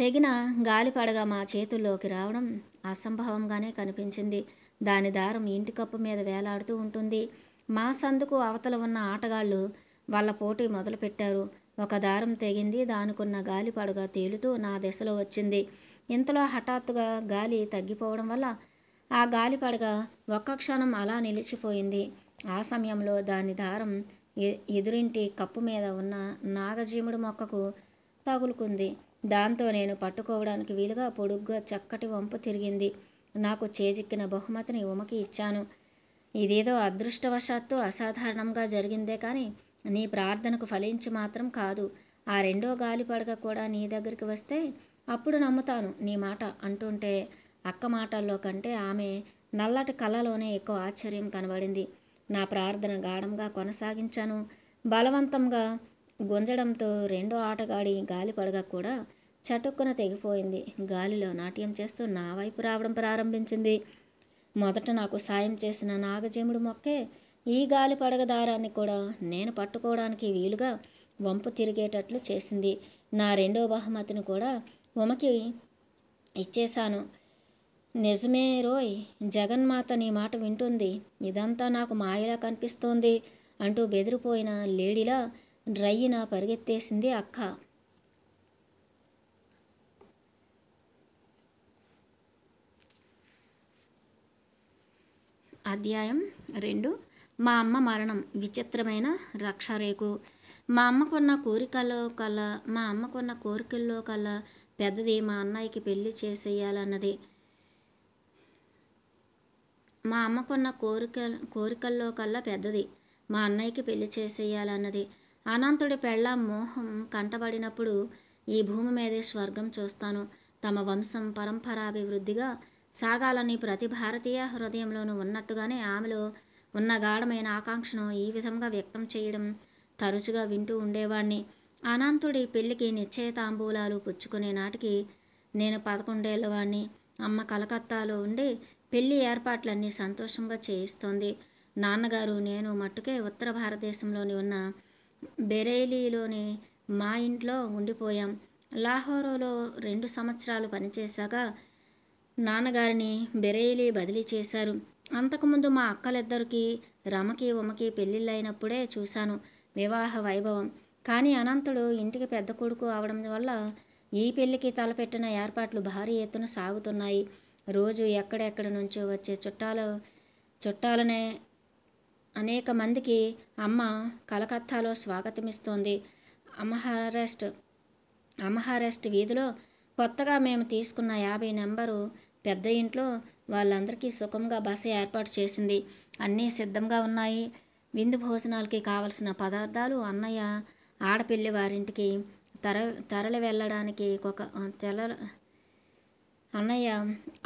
తెగిన గాలిపడగా మా చేతుల్లోకి రావడం అసంభవంగానే కనిపించింది దాని దారం ఇంటి కప్పు మీద వేలాడుతూ ఉంటుంది మా సందుకు అవతల ఉన్న ఆటగాళ్ళు వాళ్ళ పోటీ మొదలుపెట్టారు ఒక దారం తెగింది దానికున్న గాలి పడగా తేలుతూ నా దిశలో వచ్చింది ఇంతలో హఠాత్తుగా గాలి తగ్గిపోవడం వల్ల ఆ గాలి పడగ ఒక్క క్షణం అలా నిలిచిపోయింది ఆ సమయంలో దాని దారం ఎదురింటి కప్పు మీద ఉన్న నాగజీముడు మొక్కకు తగులుకుంది దాంతో నేను పట్టుకోవడానికి వీలుగా పొడుగ్గా చక్కటి వంపు తిరిగింది నాకు చేజిక్కిన బహుమతిని ఉమకి ఇచ్చాను ఇదేదో అదృష్టవశాత్తు అసాధారణంగా జరిగిందే కానీ నీ ప్రార్థనకు ఫలించి మాత్రం కాదు ఆ రెండో గాలి పడగ కూడా నీ దగ్గరికి వస్తే అప్పుడు నమ్ముతాను నీ మాట అంటుంటే అక్క మాటల్లో కంటే ఆమె నల్లటి కళ్ళలోనే ఎక్కువ ఆశ్చర్యం కనబడింది నా ప్రార్థన గాఢంగా కొనసాగించాను బలవంతంగా గుంజడంతో రెండో ఆటగాడి గాలి కూడా చటుక్కున తెగిపోయింది గాలిలో నాట్యం చేస్తూ నా వైపు రావడం ప్రారంభించింది మొదట నాకు సాయం చేసిన నాగజేముడు మొక్కే ఈ గాలి పడగదారాన్ని దారాన్ని కూడా నేను పట్టుకోవడానికి వీలుగా వంపు తిరిగేటట్లు చేసింది నా రెండో బహుమతిని కూడా ఉమకి ఇచ్చేశాను నిజమే రోయ్ జగన్మాత నీ మాట వింటుంది ఇదంతా నాకు మాయలా కనిపిస్తోంది అంటూ బెదిరిపోయిన లేడీలా డ్రయ్యిన పరిగెత్తేసింది అక్క అధ్యాయం రెండు మా అమ్మ మరణం విచిత్రమైన రక్షరేకు మా అమ్మకున్న కోరికలో కల్లా మా అమ్మకున్న కోరికల్లో కల్లా పెద్దది మా అన్నయ్యకి పెళ్లి చేసేయాలన్నది మా అమ్మకున్న కోరిక కోరికల్లో కల్లా పెద్దది మా అన్నయ్యకి పెళ్లి చేసేయాలన్నది అనంతుడి పెళ్ళ మోహం కంటబడినప్పుడు ఈ భూమి మీదే స్వర్గం చూస్తాను తమ వంశం పరంపరాభివృద్ధిగా సాగాలని ప్రతి భారతీయ హృదయంలోనూ ఉన్నట్టుగానే ఆమెలో ఉన్న గాఢమైన ఆకాంక్షను ఈ విధంగా వ్యక్తం చేయడం తరచుగా వింటూ ఉండేవాణ్ణి అనంతుడి పెళ్లికి నిశ్చయతాంబూలాలు పుచ్చుకునే నాటికి నేను పదకొండేళ్ళవాణ్ణి అమ్మ కలకత్తాలో ఉండి పెళ్లి ఏర్పాట్లన్నీ సంతోషంగా చేయిస్తోంది నాన్నగారు నేను మట్టుకే ఉత్తర భారతదేశంలోని ఉన్న బెరైలీలోని మా ఇంట్లో ఉండిపోయాం లాహోరోలో రెండు సంవత్సరాలు పనిచేశాక నాన్నగారిని బెరైలీ బదిలీ చేశారు అంతకుముందు మా అక్కలిద్దరికీ రమకి ఉమకి పెళ్ళిళ్ళైనప్పుడే చూశాను వివాహ వైభవం కానీ అనంతుడు ఇంటికి పెద్ద కొడుకు అవడం వల్ల ఈ పెళ్లికి తలపెట్టిన ఏర్పాట్లు భారీ ఎత్తున సాగుతున్నాయి రోజు ఎక్కడెక్కడ నుంచో వచ్చే చుట్టాలు చుట్టాలనే అనేక మందికి అమ్మ కలకత్తాలో స్వాగతమిస్తోంది అమహారెస్ట్ అమహారెస్ట్ వీధిలో కొత్తగా మేము తీసుకున్న యాభై నెంబరు పెద్ద ఇంట్లో వాళ్ళందరికీ సుఖంగా బస ఏర్పాటు చేసింది అన్నీ సిద్ధంగా ఉన్నాయి విందు భోజనాలకి కావలసిన పదార్థాలు అన్నయ్య ఆడపిల్లి వారింటికి తర తరలి వెళ్ళడానికి ఒక తెల అన్నయ్య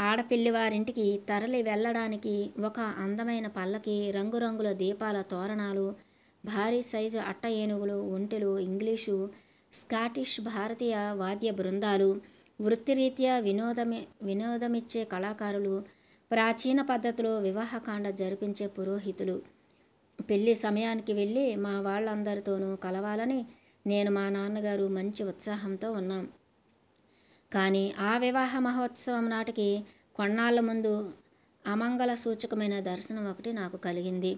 ఆడపిల్లి వారింటికి తరలి వెళ్ళడానికి ఒక అందమైన పల్లకి రంగురంగుల దీపాల తోరణాలు భారీ సైజు అట్ట ఏనుగులు ఒంటెలు ఇంగ్లీషు స్కాటిష్ భారతీయ వాద్య బృందాలు వృత్తిరీత్యా వినోదమి వినోదమిచ్చే కళాకారులు ప్రాచీన పద్ధతిలో వివాహకాండ జరిపించే పురోహితులు పెళ్లి సమయానికి వెళ్ళి మా వాళ్ళందరితోనూ కలవాలని నేను మా నాన్నగారు మంచి ఉత్సాహంతో ఉన్నాం కానీ ఆ వివాహ మహోత్సవం నాటికి కొన్నాళ్ళ ముందు అమంగళ సూచకమైన దర్శనం ఒకటి నాకు కలిగింది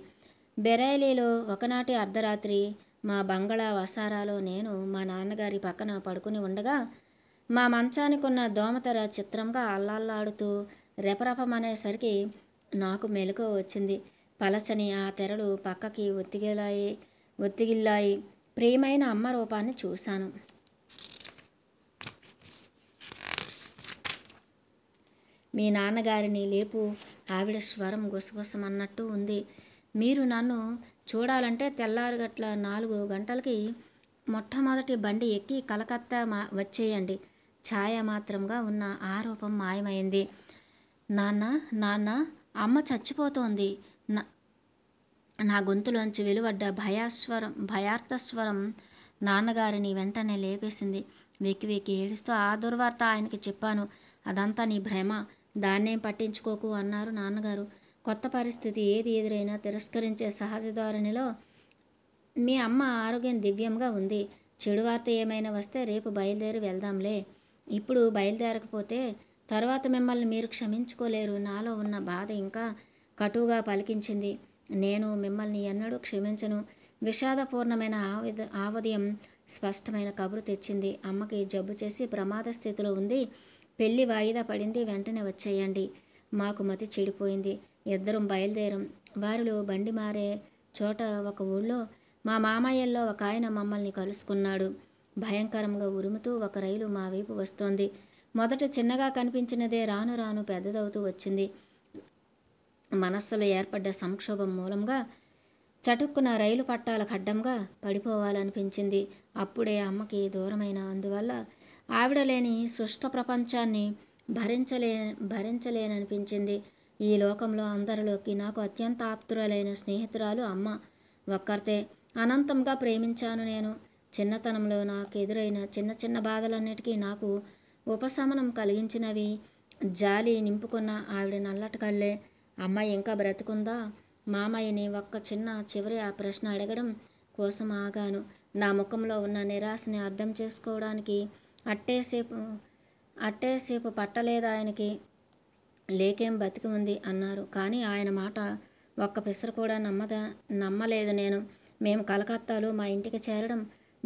బెరైలీలో ఒకనాటి అర్ధరాత్రి మా బంగళా వసారాలో నేను మా నాన్నగారి పక్కన పడుకుని ఉండగా మా మంచానికి ఉన్న దోమతెర చిత్రంగా అల్లాల్లాడుతూ రెపరెపమనేసరికి నాకు మెలకు వచ్చింది పలసని ఆ తెరలు పక్కకి ఒత్తిగిలాయి ఒత్తిగిల్లాయి ప్రియమైన అమ్మ రూపాన్ని చూశాను మీ నాన్నగారిని లేపు ఆవిడ స్వరం గుసగుసమన్నట్టు ఉంది మీరు నన్ను చూడాలంటే తెల్లారుగట్ల నాలుగు గంటలకి మొట్టమొదటి బండి ఎక్కి కలకత్తా మా వచ్చేయండి ఛాయ మాత్రంగా ఉన్న ఆరోపం మాయమైంది నాన్న నాన్న అమ్మ చచ్చిపోతోంది నా నా గొంతులోంచి వెలువడ్డ భయాస్వరం భయార్థస్వరం నాన్నగారిని వెంటనే లేపేసింది వెక్కి వెక్కి ఏడుస్తూ ఆ దుర్వార్త ఆయనకి చెప్పాను అదంతా నీ భ్రమ దాన్నేం పట్టించుకోకు అన్నారు నాన్నగారు కొత్త పరిస్థితి ఏది ఎదురైనా తిరస్కరించే సహజ ధోరణిలో మీ అమ్మ ఆరోగ్యం దివ్యంగా ఉంది చెడు వార్త ఏమైనా వస్తే రేపు బయలుదేరి వెళ్దాంలే ఇప్పుడు బయలుదేరకపోతే తర్వాత మిమ్మల్ని మీరు క్షమించుకోలేరు నాలో ఉన్న బాధ ఇంకా కటువుగా పలికించింది నేను మిమ్మల్ని ఎన్నడూ క్షమించను విషాదపూర్ణమైన ఆవిద ఆవదయం స్పష్టమైన కబురు తెచ్చింది అమ్మకి జబ్బు చేసి ప్రమాద స్థితిలో ఉంది పెళ్లి వాయిదా పడింది వెంటనే వచ్చేయండి మాకు మతి చెడిపోయింది ఇద్దరం బయలుదేరం వారిలో బండి మారే చోట ఒక ఊళ్ళో మా మామయ్యల్లో ఒక ఆయన మమ్మల్ని కలుసుకున్నాడు భయంకరంగా ఉరుముతూ ఒక రైలు మా వైపు వస్తోంది మొదట చిన్నగా కనిపించినదే రాను రాను పెద్దదవుతూ వచ్చింది మనస్సులో ఏర్పడ్డ సంక్షోభం మూలంగా చటుక్కున రైలు పట్టాల ఖడ్డంగా పడిపోవాలనిపించింది అప్పుడే అమ్మకి దూరమైన అందువల్ల ఆవిడ లేని శుష్క ప్రపంచాన్ని భరించలే భరించలేననిపించింది ఈ లోకంలో అందరిలోకి నాకు అత్యంత ఆప్తురాలైన స్నేహితురాలు అమ్మ ఒక్కరితే అనంతంగా ప్రేమించాను నేను చిన్నతనంలో నాకు ఎదురైన చిన్న చిన్న బాధలన్నిటికీ నాకు ఉపశమనం కలిగించినవి జాలి నింపుకున్న ఆవిడ నల్లటి కళ్ళే అమ్మాయి ఇంకా బ్రతుకుందా మామయ్యని ఒక్క చిన్న చివరి ఆ ప్రశ్న అడగడం కోసం ఆగాను నా ముఖంలో ఉన్న నిరాశని అర్థం చేసుకోవడానికి అట్టేసేపు అట్టేసేపు పట్టలేదాయనకి లేకేం బతికి ఉంది అన్నారు కానీ ఆయన మాట ఒక్క పిసర కూడా నమ్మద నమ్మలేదు నేను మేము కలకత్తాలో మా ఇంటికి చేరడం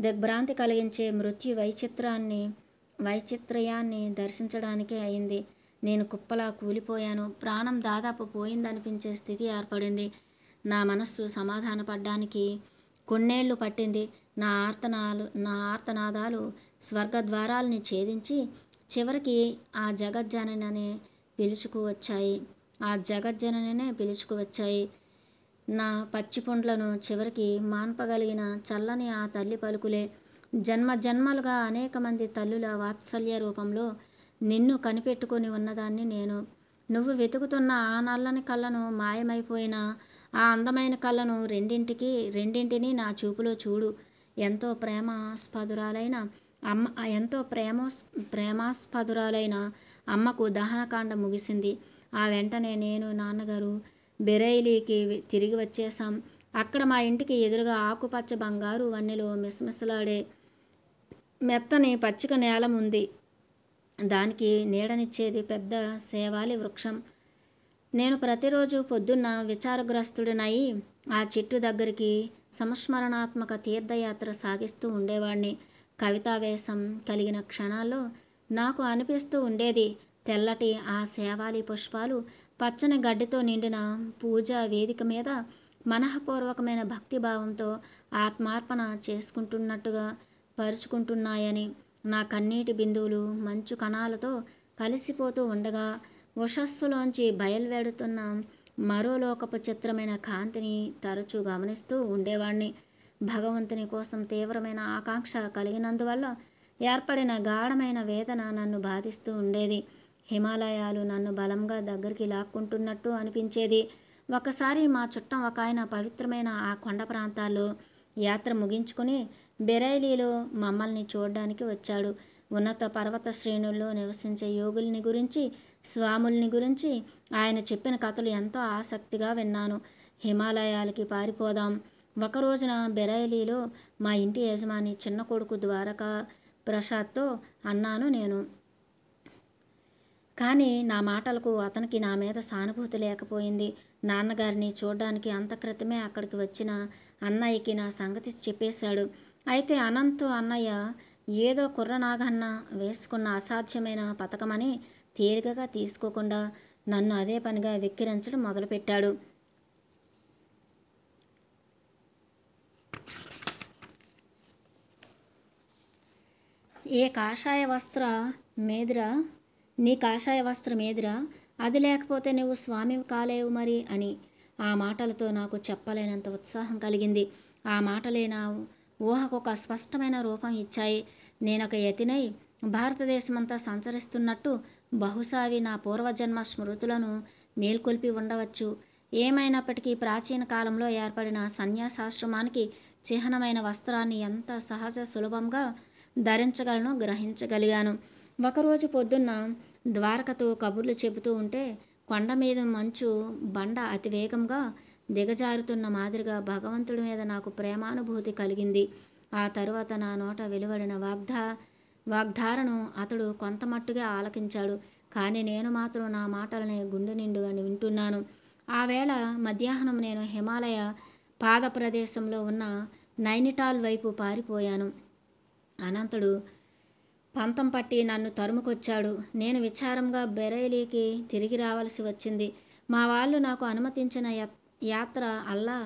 దిగ్భ్రాంతి కలిగించే మృత్యు వైచిత్రాన్ని వైచిత్రయాన్ని దర్శించడానికే అయింది నేను కుప్పలా కూలిపోయాను ప్రాణం దాదాపు పోయిందనిపించే స్థితి ఏర్పడింది నా మనస్సు సమాధానపడ్డానికి కొన్నేళ్లు పట్టింది నా ఆర్తనాలు నా ఆర్తనాదాలు స్వర్గద్వారాలని ఛేదించి చివరికి ఆ జగజ్జననే పిలుచుకు వచ్చాయి ఆ జగజ్జననే పిలుచుకు వచ్చాయి నా పచ్చిపుండ్లను చివరికి మాన్పగలిగిన చల్లని ఆ తల్లి పలుకులే జన్మ జన్మలుగా అనేక మంది తల్లుల వాత్సల్య రూపంలో నిన్ను కనిపెట్టుకుని ఉన్నదాన్ని నేను నువ్వు వెతుకుతున్న ఆ నల్లని కళ్ళను మాయమైపోయిన ఆ అందమైన కళ్ళను రెండింటికి రెండింటినీ నా చూపులో చూడు ఎంతో ప్రేమాస్పదురాలైన అమ్మ ఎంతో ప్రేమోస్ ప్రేమాస్పదురాలైన అమ్మకు దహనకాండ ముగిసింది ఆ వెంటనే నేను నాన్నగారు బెరైలీకి తిరిగి వచ్చేసాం అక్కడ మా ఇంటికి ఎదురుగా ఆకుపచ్చ బంగారు వన్నెలో మిసమిసలాడే మెత్తని పచ్చిక నేలం ఉంది దానికి నీడనిచ్చేది పెద్ద సేవాలి వృక్షం నేను ప్రతిరోజు పొద్దున్న విచారగ్రస్తుడినై ఆ చెట్టు దగ్గరికి సంస్మరణాత్మక తీర్థయాత్ర సాగిస్తూ ఉండేవాడిని కవితావేశం కలిగిన క్షణాల్లో నాకు అనిపిస్తూ ఉండేది తెల్లటి ఆ సేవాలి పుష్పాలు పచ్చని గడ్డితో నిండిన పూజా వేదిక మీద మనఃపూర్వకమైన భక్తిభావంతో ఆత్మార్పణ చేసుకుంటున్నట్టుగా పరుచుకుంటున్నాయని నా కన్నీటి బిందువులు మంచు కణాలతో కలిసిపోతూ ఉండగా వశస్సులోంచి బయలువేడుతున్న మరో లోకపు చిత్రమైన కాంతిని తరచూ గమనిస్తూ ఉండేవాణ్ణి భగవంతుని కోసం తీవ్రమైన ఆకాంక్ష కలిగినందువల్ల ఏర్పడిన గాఢమైన వేదన నన్ను బాధిస్తూ ఉండేది హిమాలయాలు నన్ను బలంగా దగ్గరికి లాక్కుంటున్నట్టు అనిపించేది ఒకసారి మా చుట్టం ఒక ఆయన పవిత్రమైన ఆ కొండ ప్రాంతాల్లో యాత్ర ముగించుకుని బెరైలీలో మమ్మల్ని చూడడానికి వచ్చాడు ఉన్నత పర్వత శ్రేణుల్లో నివసించే యోగుల్ని గురించి స్వాముల్ని గురించి ఆయన చెప్పిన కథలు ఎంతో ఆసక్తిగా విన్నాను హిమాలయాలకి పారిపోదాం ఒకరోజున బెరైలీలో మా ఇంటి యజమాని చిన్న కొడుకు ద్వారకా ప్రసాద్తో అన్నాను నేను కానీ నా మాటలకు అతనికి నా మీద సానుభూతి లేకపోయింది నాన్నగారిని చూడడానికి అంత క్రితమే అక్కడికి వచ్చిన అన్నయ్యకి నా సంగతి చెప్పేశాడు అయితే అనంత్ అన్నయ్య ఏదో కుర్రనాగన్న వేసుకున్న అసాధ్యమైన పథకమని తేలికగా తీసుకోకుండా నన్ను అదే పనిగా వెక్కిరించడం మొదలుపెట్టాడు ఏ కాషాయ వస్త్ర మేదిరా నీ కాషాయ వస్త్రం ఏదిరా అది లేకపోతే నువ్వు స్వామి కాలేవు మరి అని ఆ మాటలతో నాకు చెప్పలేనంత ఉత్సాహం కలిగింది ఆ మాటలే నా ఊహకు ఒక స్పష్టమైన రూపం ఇచ్చాయి నేనొక యతినై భారతదేశమంతా సంచరిస్తున్నట్టు బహుశా అవి నా పూర్వజన్మ స్మృతులను మేల్కొల్పి ఉండవచ్చు ఏమైనప్పటికీ ప్రాచీన కాలంలో ఏర్పడిన సన్యాసాశ్రమానికి చిహ్నమైన వస్త్రాన్ని ఎంత సహజ సులభంగా ధరించగలను గ్రహించగలిగాను ఒకరోజు పొద్దున్న ద్వారకతో కబుర్లు చెబుతూ ఉంటే కొండ మీద మంచు బండ అతివేగంగా దిగజారుతున్న మాదిరిగా భగవంతుడి మీద నాకు ప్రేమానుభూతి కలిగింది ఆ తరువాత నా నోట వెలువడిన వాగ్దా వాగ్ధారను అతడు కొంత మట్టుగా ఆలకించాడు కానీ నేను మాత్రం నా మాటలని గుండె నిండుగా వింటున్నాను ఆ వేళ మధ్యాహ్నం నేను హిమాలయ పాద ప్రదేశంలో ఉన్న నైనిటాల్ వైపు పారిపోయాను అనంతుడు పంతం పట్టి నన్ను తరుముకొచ్చాడు నేను విచారంగా బెరైలీకి తిరిగి రావాల్సి వచ్చింది మా వాళ్ళు నాకు అనుమతించిన యాత్ర అల్లా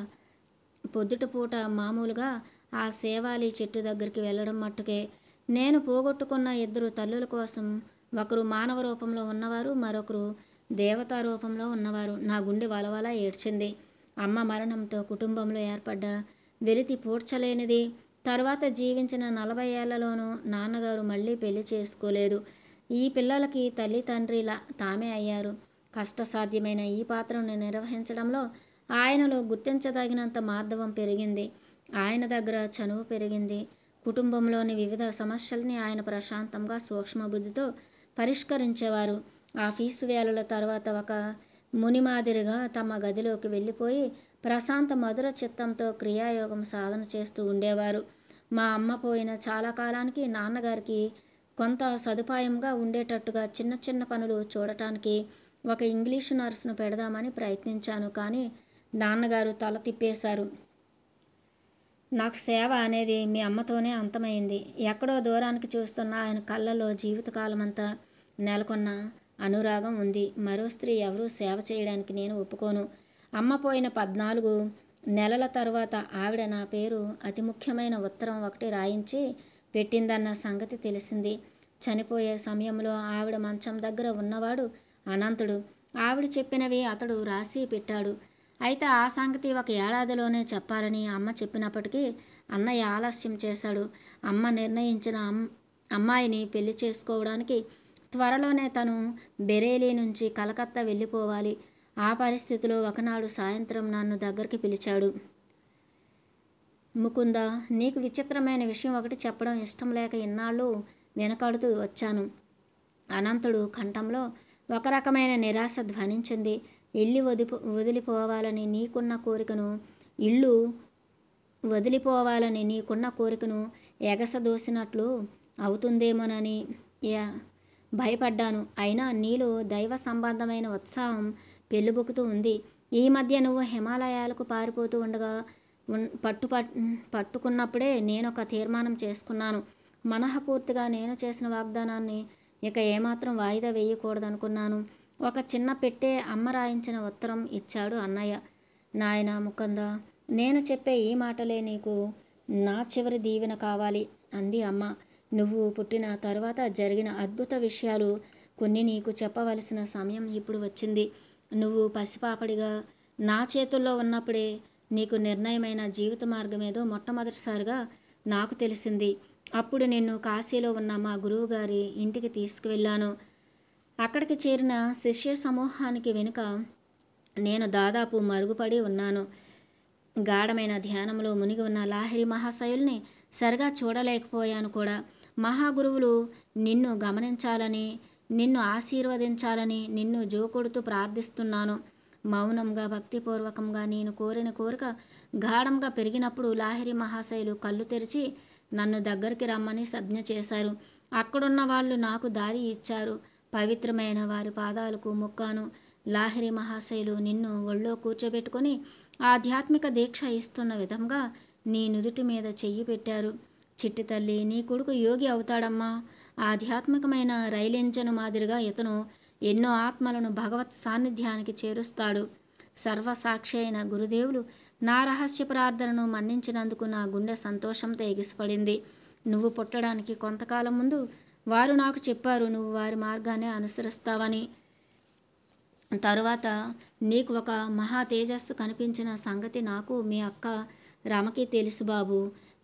పొద్దుటపూట మామూలుగా ఆ సేవాలి చెట్టు దగ్గరికి వెళ్ళడం మట్టుకే నేను పోగొట్టుకున్న ఇద్దరు తల్లుల కోసం ఒకరు మానవ రూపంలో ఉన్నవారు మరొకరు దేవతా రూపంలో ఉన్నవారు నా గుండె వలవలా ఏడ్చింది అమ్మ మరణంతో కుటుంబంలో ఏర్పడ్డ వెలితి పూడ్చలేనిది తర్వాత జీవించిన నలభై ఏళ్లలోనూ నాన్నగారు మళ్ళీ పెళ్లి చేసుకోలేదు ఈ పిల్లలకి తల్లి తామే అయ్యారు కష్టసాధ్యమైన ఈ పాత్రను నిర్వహించడంలో ఆయనలో గుర్తించదగినంత మార్ధవం పెరిగింది ఆయన దగ్గర చనువు పెరిగింది కుటుంబంలోని వివిధ సమస్యల్ని ఆయన ప్రశాంతంగా సూక్ష్మబుద్ధితో పరిష్కరించేవారు ఆ ఫీసు వేళల తర్వాత ఒక ముని మాదిరిగా తమ గదిలోకి వెళ్ళిపోయి ప్రశాంత మధుర చిత్తంతో క్రియాయోగం సాధన చేస్తూ ఉండేవారు మా అమ్మ పోయిన చాలా కాలానికి నాన్నగారికి కొంత సదుపాయంగా ఉండేటట్టుగా చిన్న చిన్న పనులు చూడటానికి ఒక ఇంగ్లీషు నర్సును పెడదామని ప్రయత్నించాను కానీ నాన్నగారు తల తిప్పేశారు నాకు సేవ అనేది మీ అమ్మతోనే అంతమైంది ఎక్కడో దూరానికి చూస్తున్న ఆయన కళ్ళలో జీవితకాలమంతా నెలకొన్న అనురాగం ఉంది మరో స్త్రీ ఎవరూ సేవ చేయడానికి నేను ఒప్పుకోను అమ్మ పోయిన పద్నాలుగు నెలల తర్వాత ఆవిడ నా పేరు అతి ముఖ్యమైన ఉత్తరం ఒకటి రాయించి పెట్టిందన్న సంగతి తెలిసింది చనిపోయే సమయంలో ఆవిడ మంచం దగ్గర ఉన్నవాడు అనంతుడు ఆవిడ చెప్పినవి అతడు రాసి పెట్టాడు అయితే ఆ సంగతి ఒక ఏడాదిలోనే చెప్పాలని అమ్మ చెప్పినప్పటికీ అన్నయ్య ఆలస్యం చేశాడు అమ్మ నిర్ణయించిన అమ్మాయిని పెళ్లి చేసుకోవడానికి త్వరలోనే తను బెరేలీ నుంచి కలకత్తా వెళ్ళిపోవాలి ఆ పరిస్థితిలో ఒకనాడు సాయంత్రం నన్ను దగ్గరికి పిలిచాడు ముకుంద నీకు విచిత్రమైన విషయం ఒకటి చెప్పడం ఇష్టం లేక ఇన్నాళ్ళు వెనకాడుతూ వచ్చాను అనంతుడు కంఠంలో ఒక రకమైన నిరాశ ధ్వనించింది ఇల్లు వదిపో వదిలిపోవాలని నీకున్న కోరికను ఇల్లు వదిలిపోవాలని నీకున్న కోరికను ఎగసదోసినట్లు అవుతుందేమోనని భయపడ్డాను అయినా నీలో దైవ సంబంధమైన ఉత్సాహం పెళ్ళిబొక్కుతూ ఉంది ఈ మధ్య నువ్వు హిమాలయాలకు పారిపోతూ ఉండగా పట్టు పట్టుకున్నప్పుడే నేను ఒక తీర్మానం చేసుకున్నాను మనఃపూర్తిగా నేను చేసిన వాగ్దానాన్ని ఇక ఏమాత్రం వాయిదా వేయకూడదనుకున్నాను ఒక చిన్న పెట్టే అమ్మ రాయించిన ఉత్తరం ఇచ్చాడు అన్నయ్య నాయన ముఖంద నేను చెప్పే ఈ మాటలే నీకు నా చివరి దీవెన కావాలి అంది అమ్మ నువ్వు పుట్టిన తర్వాత జరిగిన అద్భుత విషయాలు కొన్ని నీకు చెప్పవలసిన సమయం ఇప్పుడు వచ్చింది నువ్వు పసిపాపడిగా నా చేతుల్లో ఉన్నప్పుడే నీకు నిర్ణయమైన జీవిత మార్గం ఏదో మొట్టమొదటిసారిగా నాకు తెలిసింది అప్పుడు నిన్ను కాశీలో ఉన్న మా గురువుగారి ఇంటికి తీసుకువెళ్ళాను అక్కడికి చేరిన శిష్య సమూహానికి వెనుక నేను దాదాపు మరుగుపడి ఉన్నాను గాఢమైన ధ్యానంలో మునిగి ఉన్న లాహిరి మహాశయుల్ని సరిగా చూడలేకపోయాను కూడా మహాగురువులు నిన్ను గమనించాలని నిన్ను ఆశీర్వదించాలని నిన్ను జోకొడుతూ ప్రార్థిస్తున్నాను మౌనంగా భక్తిపూర్వకంగా నేను కోరిన కోరిక గాఢంగా పెరిగినప్పుడు లాహిరి మహాశయులు కళ్ళు తెరిచి నన్ను దగ్గరికి రమ్మని సజ్ఞ చేశారు అక్కడున్న వాళ్ళు నాకు దారి ఇచ్చారు పవిత్రమైన వారి పాదాలకు మొక్కాను లాహిరి మహాశైలు నిన్ను ఒళ్ళో కూర్చోబెట్టుకొని ఆధ్యాత్మిక దీక్ష ఇస్తున్న విధంగా నీ నుదుటి మీద చెయ్యి పెట్టారు చిట్టి తల్లి నీ కొడుకు యోగి అవుతాడమ్మా ఆధ్యాత్మికమైన రైలు ఇంజను మాదిరిగా ఇతను ఎన్నో ఆత్మలను భగవత్ సాన్నిధ్యానికి చేరుస్తాడు సర్వసాక్షి అయిన గురుదేవులు నా రహస్య ప్రార్థనను మన్నించినందుకు నా గుండె సంతోషంతో ఎగిసిపడింది నువ్వు పుట్టడానికి కొంతకాలం ముందు వారు నాకు చెప్పారు నువ్వు వారి మార్గాన్ని అనుసరిస్తావని తరువాత నీకు ఒక మహా తేజస్సు కనిపించిన సంగతి నాకు మీ అక్క రమకి తెలుసు బాబు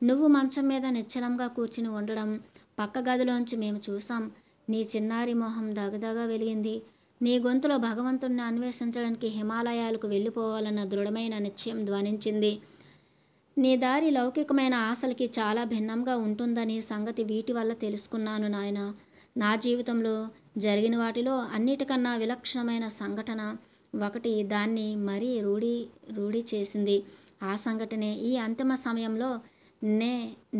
నువ్వు మంచం మీద నిశ్చలంగా కూర్చుని ఉండడం పక్క గదిలోంచి మేము చూసాం నీ చిన్నారి మొహం దగదగా వెలిగింది నీ గొంతులో భగవంతుణ్ణి అన్వేషించడానికి హిమాలయాలకు వెళ్ళిపోవాలన్న దృఢమైన నిశ్చయం ధ్వనించింది నీ దారి లౌకికమైన ఆశలకి చాలా భిన్నంగా ఉంటుందనే సంగతి వీటి వల్ల తెలుసుకున్నాను నాయన నా జీవితంలో జరిగిన వాటిలో అన్నిటికన్నా విలక్షణమైన సంఘటన ఒకటి దాన్ని మరీ రూఢి రూఢి చేసింది ఆ సంఘటనే ఈ అంతిమ సమయంలో నే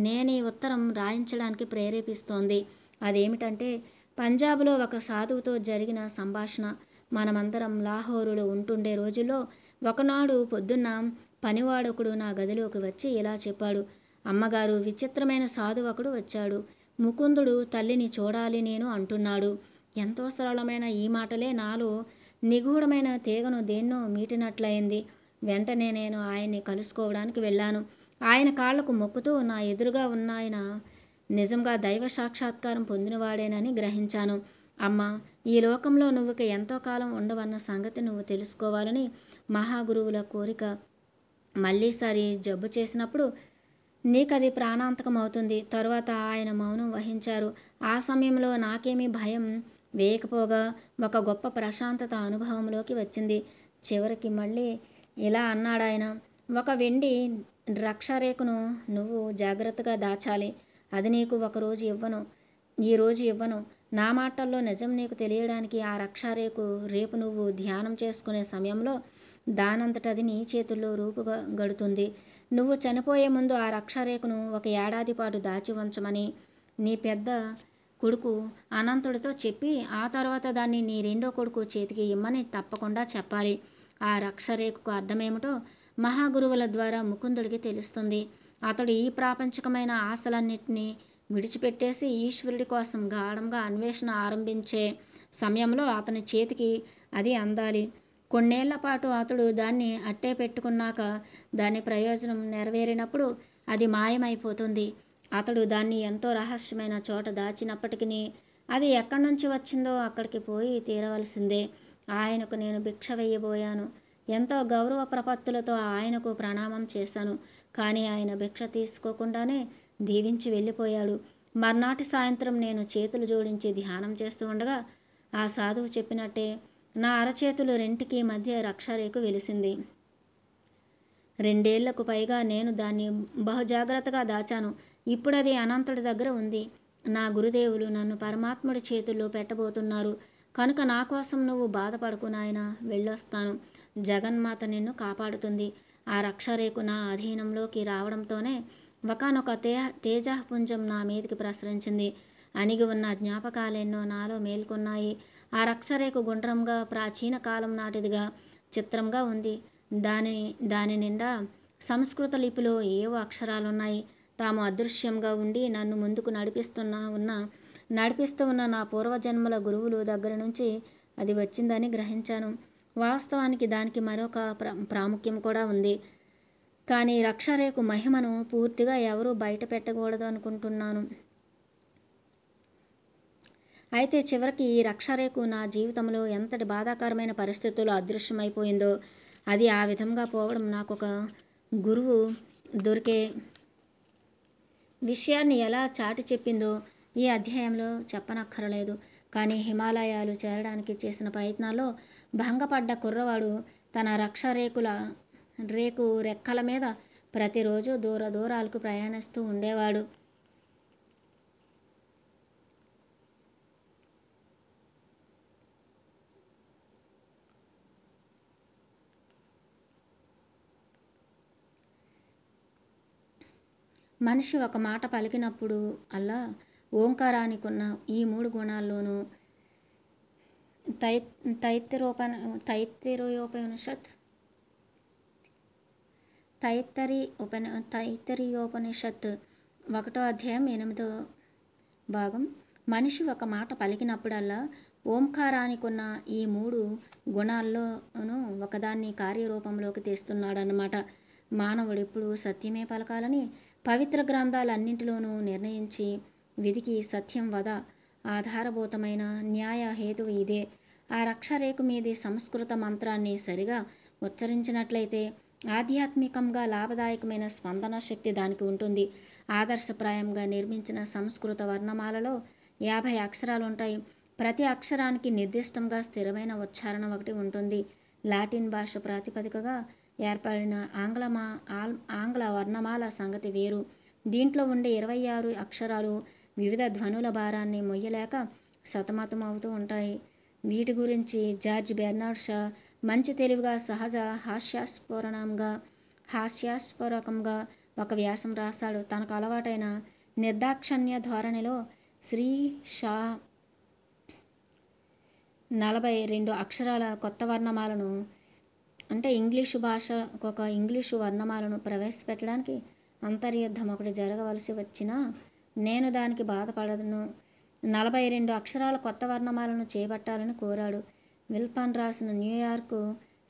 నేనే ఉత్తరం రాయించడానికి ప్రేరేపిస్తోంది అదేమిటంటే పంజాబ్లో ఒక సాధువుతో జరిగిన సంభాషణ మనమందరం లాహోరులో ఉంటుండే రోజుల్లో ఒకనాడు పొద్దున్న పనివాడొకడు నా గదిలోకి వచ్చి ఇలా చెప్పాడు అమ్మగారు విచిత్రమైన ఒకడు వచ్చాడు ముకుందుడు తల్లిని చూడాలి నేను అంటున్నాడు ఎంతో సరళమైన ఈ మాటలే నాలో నిగూఢమైన తీగను దేన్నో మీటినట్లయింది వెంటనే నేను ఆయన్ని కలుసుకోవడానికి వెళ్ళాను ఆయన కాళ్లకు మొక్కుతూ నా ఎదురుగా ఉన్న ఆయన నిజంగా దైవ సాక్షాత్కారం పొందినవాడేనని గ్రహించాను అమ్మ ఈ లోకంలో నువ్వుకి ఎంతో కాలం ఉండవన్న సంగతి నువ్వు తెలుసుకోవాలని మహాగురువుల కోరిక మళ్ళీసారి జబ్బు చేసినప్పుడు నీకది ప్రాణాంతకం అవుతుంది తరువాత ఆయన మౌనం వహించారు ఆ సమయంలో నాకేమీ భయం వేయకపోగా ఒక గొప్ప ప్రశాంతత అనుభవంలోకి వచ్చింది చివరికి మళ్ళీ ఇలా అన్నాడాయన ఒక వెండి రక్షారేఖను నువ్వు జాగ్రత్తగా దాచాలి అది నీకు ఒకరోజు ఇవ్వను ఈరోజు ఇవ్వను నా మాటల్లో నిజం నీకు తెలియడానికి ఆ రక్షారేకు రేపు నువ్వు ధ్యానం చేసుకునే సమయంలో దానంతటది నీ చేతుల్లో రూపు గడుతుంది నువ్వు చనిపోయే ముందు ఆ రక్షారేఖను ఒక ఏడాది పాటు దాచి ఉంచమని నీ పెద్ద కొడుకు అనంతుడితో చెప్పి ఆ తర్వాత దాన్ని నీ రెండో కొడుకు చేతికి ఇమ్మని తప్పకుండా చెప్పాలి ఆ రక్షరేఖకు అర్థమేమిటో మహాగురువుల ద్వారా ముకుందుడికి తెలుస్తుంది అతడు ఈ ప్రాపంచికమైన ఆశలన్నింటినీ విడిచిపెట్టేసి ఈశ్వరుడి కోసం గాఢంగా అన్వేషణ ఆరంభించే సమయంలో అతని చేతికి అది అందాలి కొన్నేళ్ల పాటు అతడు దాన్ని అట్టే పెట్టుకున్నాక దాని ప్రయోజనం నెరవేరినప్పుడు అది మాయమైపోతుంది అతడు దాన్ని ఎంతో రహస్యమైన చోట దాచినప్పటికీ అది ఎక్కడి నుంచి వచ్చిందో అక్కడికి పోయి తీరవలసిందే ఆయనకు నేను భిక్ష వేయబోయాను ఎంతో గౌరవ ప్రపత్తులతో ఆయనకు ప్రణామం చేశాను కానీ ఆయన భిక్ష తీసుకోకుండానే దీవించి వెళ్ళిపోయాడు మర్నాటి సాయంత్రం నేను చేతులు జోడించి ధ్యానం చేస్తూ ఉండగా ఆ సాధువు చెప్పినట్టే నా అరచేతులు రెంటికి మధ్య రక్షరేకు వెలిసింది రెండేళ్లకు పైగా నేను దాన్ని బహుజాగ్రత్తగా దాచాను ఇప్పుడది అనంతుడి దగ్గర ఉంది నా గురుదేవులు నన్ను పరమాత్ముడి చేతుల్లో పెట్టబోతున్నారు కనుక నా కోసం నువ్వు బాధపడకు నాయన వెళ్ళొస్తాను జగన్మాత నిన్ను కాపాడుతుంది ఆ రక్షరేకు నా అధీనంలోకి రావడంతోనే ఒకనొక తే తేజపుంజం నా మీదకి ప్రసరించింది అణిగి ఉన్న జ్ఞాపకాలెన్నో నాలో మేల్కొన్నాయి ఆ రక్షరేఖ గుండ్రంగా ప్రాచీన కాలం నాటిదిగా చిత్రంగా ఉంది దాని దాని నిండా సంస్కృత లిపిలో ఏవో అక్షరాలున్నాయి తాము అదృశ్యంగా ఉండి నన్ను ముందుకు నడిపిస్తున్న ఉన్న నడిపిస్తూ ఉన్న నా పూర్వజన్మల గురువులు దగ్గర నుంచి అది వచ్చిందని గ్రహించాను వాస్తవానికి దానికి మరొక ప్రాముఖ్యం కూడా ఉంది కానీ రక్షరేఖ మహిమను పూర్తిగా ఎవరూ బయట పెట్టకూడదు అనుకుంటున్నాను అయితే చివరికి ఈ రక్షరేకు నా జీవితంలో ఎంతటి బాధాకరమైన పరిస్థితుల్లో అదృశ్యమైపోయిందో అది ఆ విధంగా పోవడం నాకు ఒక గురువు దొరికే విషయాన్ని ఎలా చాటి చెప్పిందో ఈ అధ్యాయంలో చెప్పనక్కరలేదు కానీ హిమాలయాలు చేరడానికి చేసిన ప్రయత్నాల్లో భంగపడ్డ కుర్రవాడు తన రక్ష రేకుల రేకు రెక్కల మీద ప్రతిరోజు దూర దూరాలకు ప్రయాణిస్తూ ఉండేవాడు మనిషి ఒక మాట పలికినప్పుడు అలా ఓంకారానికి ఉన్న ఈ మూడు గుణాల్లోనూ తై తైత్తిరోపణ తైత్తిరోపనిషత్ తైత్తరి ఉపన తైత్తరియోపనిషత్ ఒకటో అధ్యాయం ఎనిమిదో భాగం మనిషి ఒక మాట పలికినప్పుడల్లా ఓంకారానికి ఉన్న ఈ మూడు గుణాల్లోనూ ఒకదాన్ని కార్యరూపంలోకి తీస్తున్నాడనమాట మానవుడు ఎప్పుడు సత్యమే పలకాలని పవిత్ర గ్రంథాలన్నింటిలోనూ నిర్ణయించి విధికి సత్యం వద ఆధారభూతమైన న్యాయ హేతు ఇదే ఆ రక్షరేకు మీది సంస్కృత మంత్రాన్ని సరిగా ఉచ్చరించినట్లయితే ఆధ్యాత్మికంగా లాభదాయకమైన స్పందన శక్తి దానికి ఉంటుంది ఆదర్శప్రాయంగా నిర్మించిన సంస్కృత వర్ణమాలలో యాభై అక్షరాలు ఉంటాయి ప్రతి అక్షరానికి నిర్దిష్టంగా స్థిరమైన ఉచ్చారణ ఒకటి ఉంటుంది లాటిన్ భాష ప్రాతిపదికగా ఏర్పడిన ఆంగ్లమా ఆంగ్ల వర్ణమాల సంగతి వేరు దీంట్లో ఉండే ఇరవై ఆరు అక్షరాలు వివిధ ధ్వనుల భారాన్ని మొయ్యలేక సతమతం అవుతూ ఉంటాయి వీటి గురించి జార్జ్ బెర్నార్డ్ షా మంచి తెలివిగా సహజ హాస్యాస్ఫురణంగా హాస్యాస్ఫురకంగా ఒక వ్యాసం రాశాడు తనకు అలవాటైన నిర్దాక్షణ్య ధోరణిలో శ్రీ షా నలభై రెండు అక్షరాల కొత్త వర్ణమాలను అంటే ఇంగ్లీషు భాష ఒక ఇంగ్లీషు వర్ణమాలను ప్రవేశపెట్టడానికి అంతర్యుద్ధం ఒకటి జరగవలసి వచ్చినా నేను దానికి బాధపడదును నలభై రెండు అక్షరాల కొత్త వర్ణమాలను చేపట్టాలని కోరాడు విల్పాన్ రాసిన న్యూయార్కు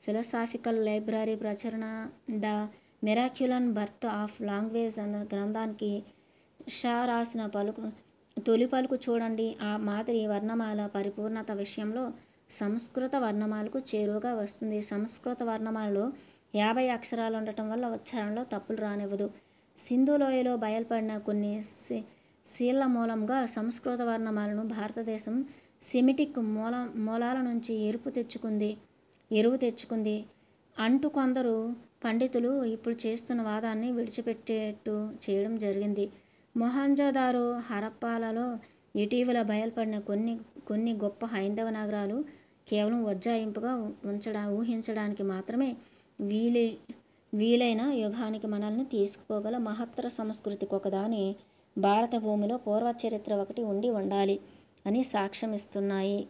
ఫిలసాఫికల్ లైబ్రరీ ప్రచురణ the miraculous birth of language అన్న గ్రంథానికి షా రాసిన పలుకు తొలి పలుకు చూడండి ఆ మాదిరి వర్ణమాల పరిపూర్ణత విషయంలో సంస్కృత వర్ణమాలకు చేరువగా వస్తుంది సంస్కృత వర్ణమాలలో యాభై అక్షరాలు ఉండటం వల్ల ఉచ్చారణలో తప్పులు రానివ్వదు సింధు లోయలో బయలుపడిన కొన్ని శీల మూలంగా సంస్కృత వర్ణమాలను భారతదేశం సిమిటిక్ మూల మూలాల నుంచి ఎరుపు తెచ్చుకుంది ఎరువు తెచ్చుకుంది అంటూ కొందరు పండితులు ఇప్పుడు చేస్తున్న వాదాన్ని విడిచిపెట్టేట్టు చేయడం జరిగింది మొహంజోదారో హరప్పాలలో ఇటీవల బయలుపడిన కొన్ని కొన్ని గొప్ప హైందవ నగరాలు కేవలం వజ్జాయింపుగా ఉంచడా ఊహించడానికి మాత్రమే వీలై వీలైన యుగానికి మనల్ని తీసుకుపోగల మహత్తర సంస్కృతికి ఒకదాని భారత భూమిలో పూర్వ చరిత్ర ఒకటి ఉండి ఉండాలి అని సాక్ష్యమిస్తున్నాయి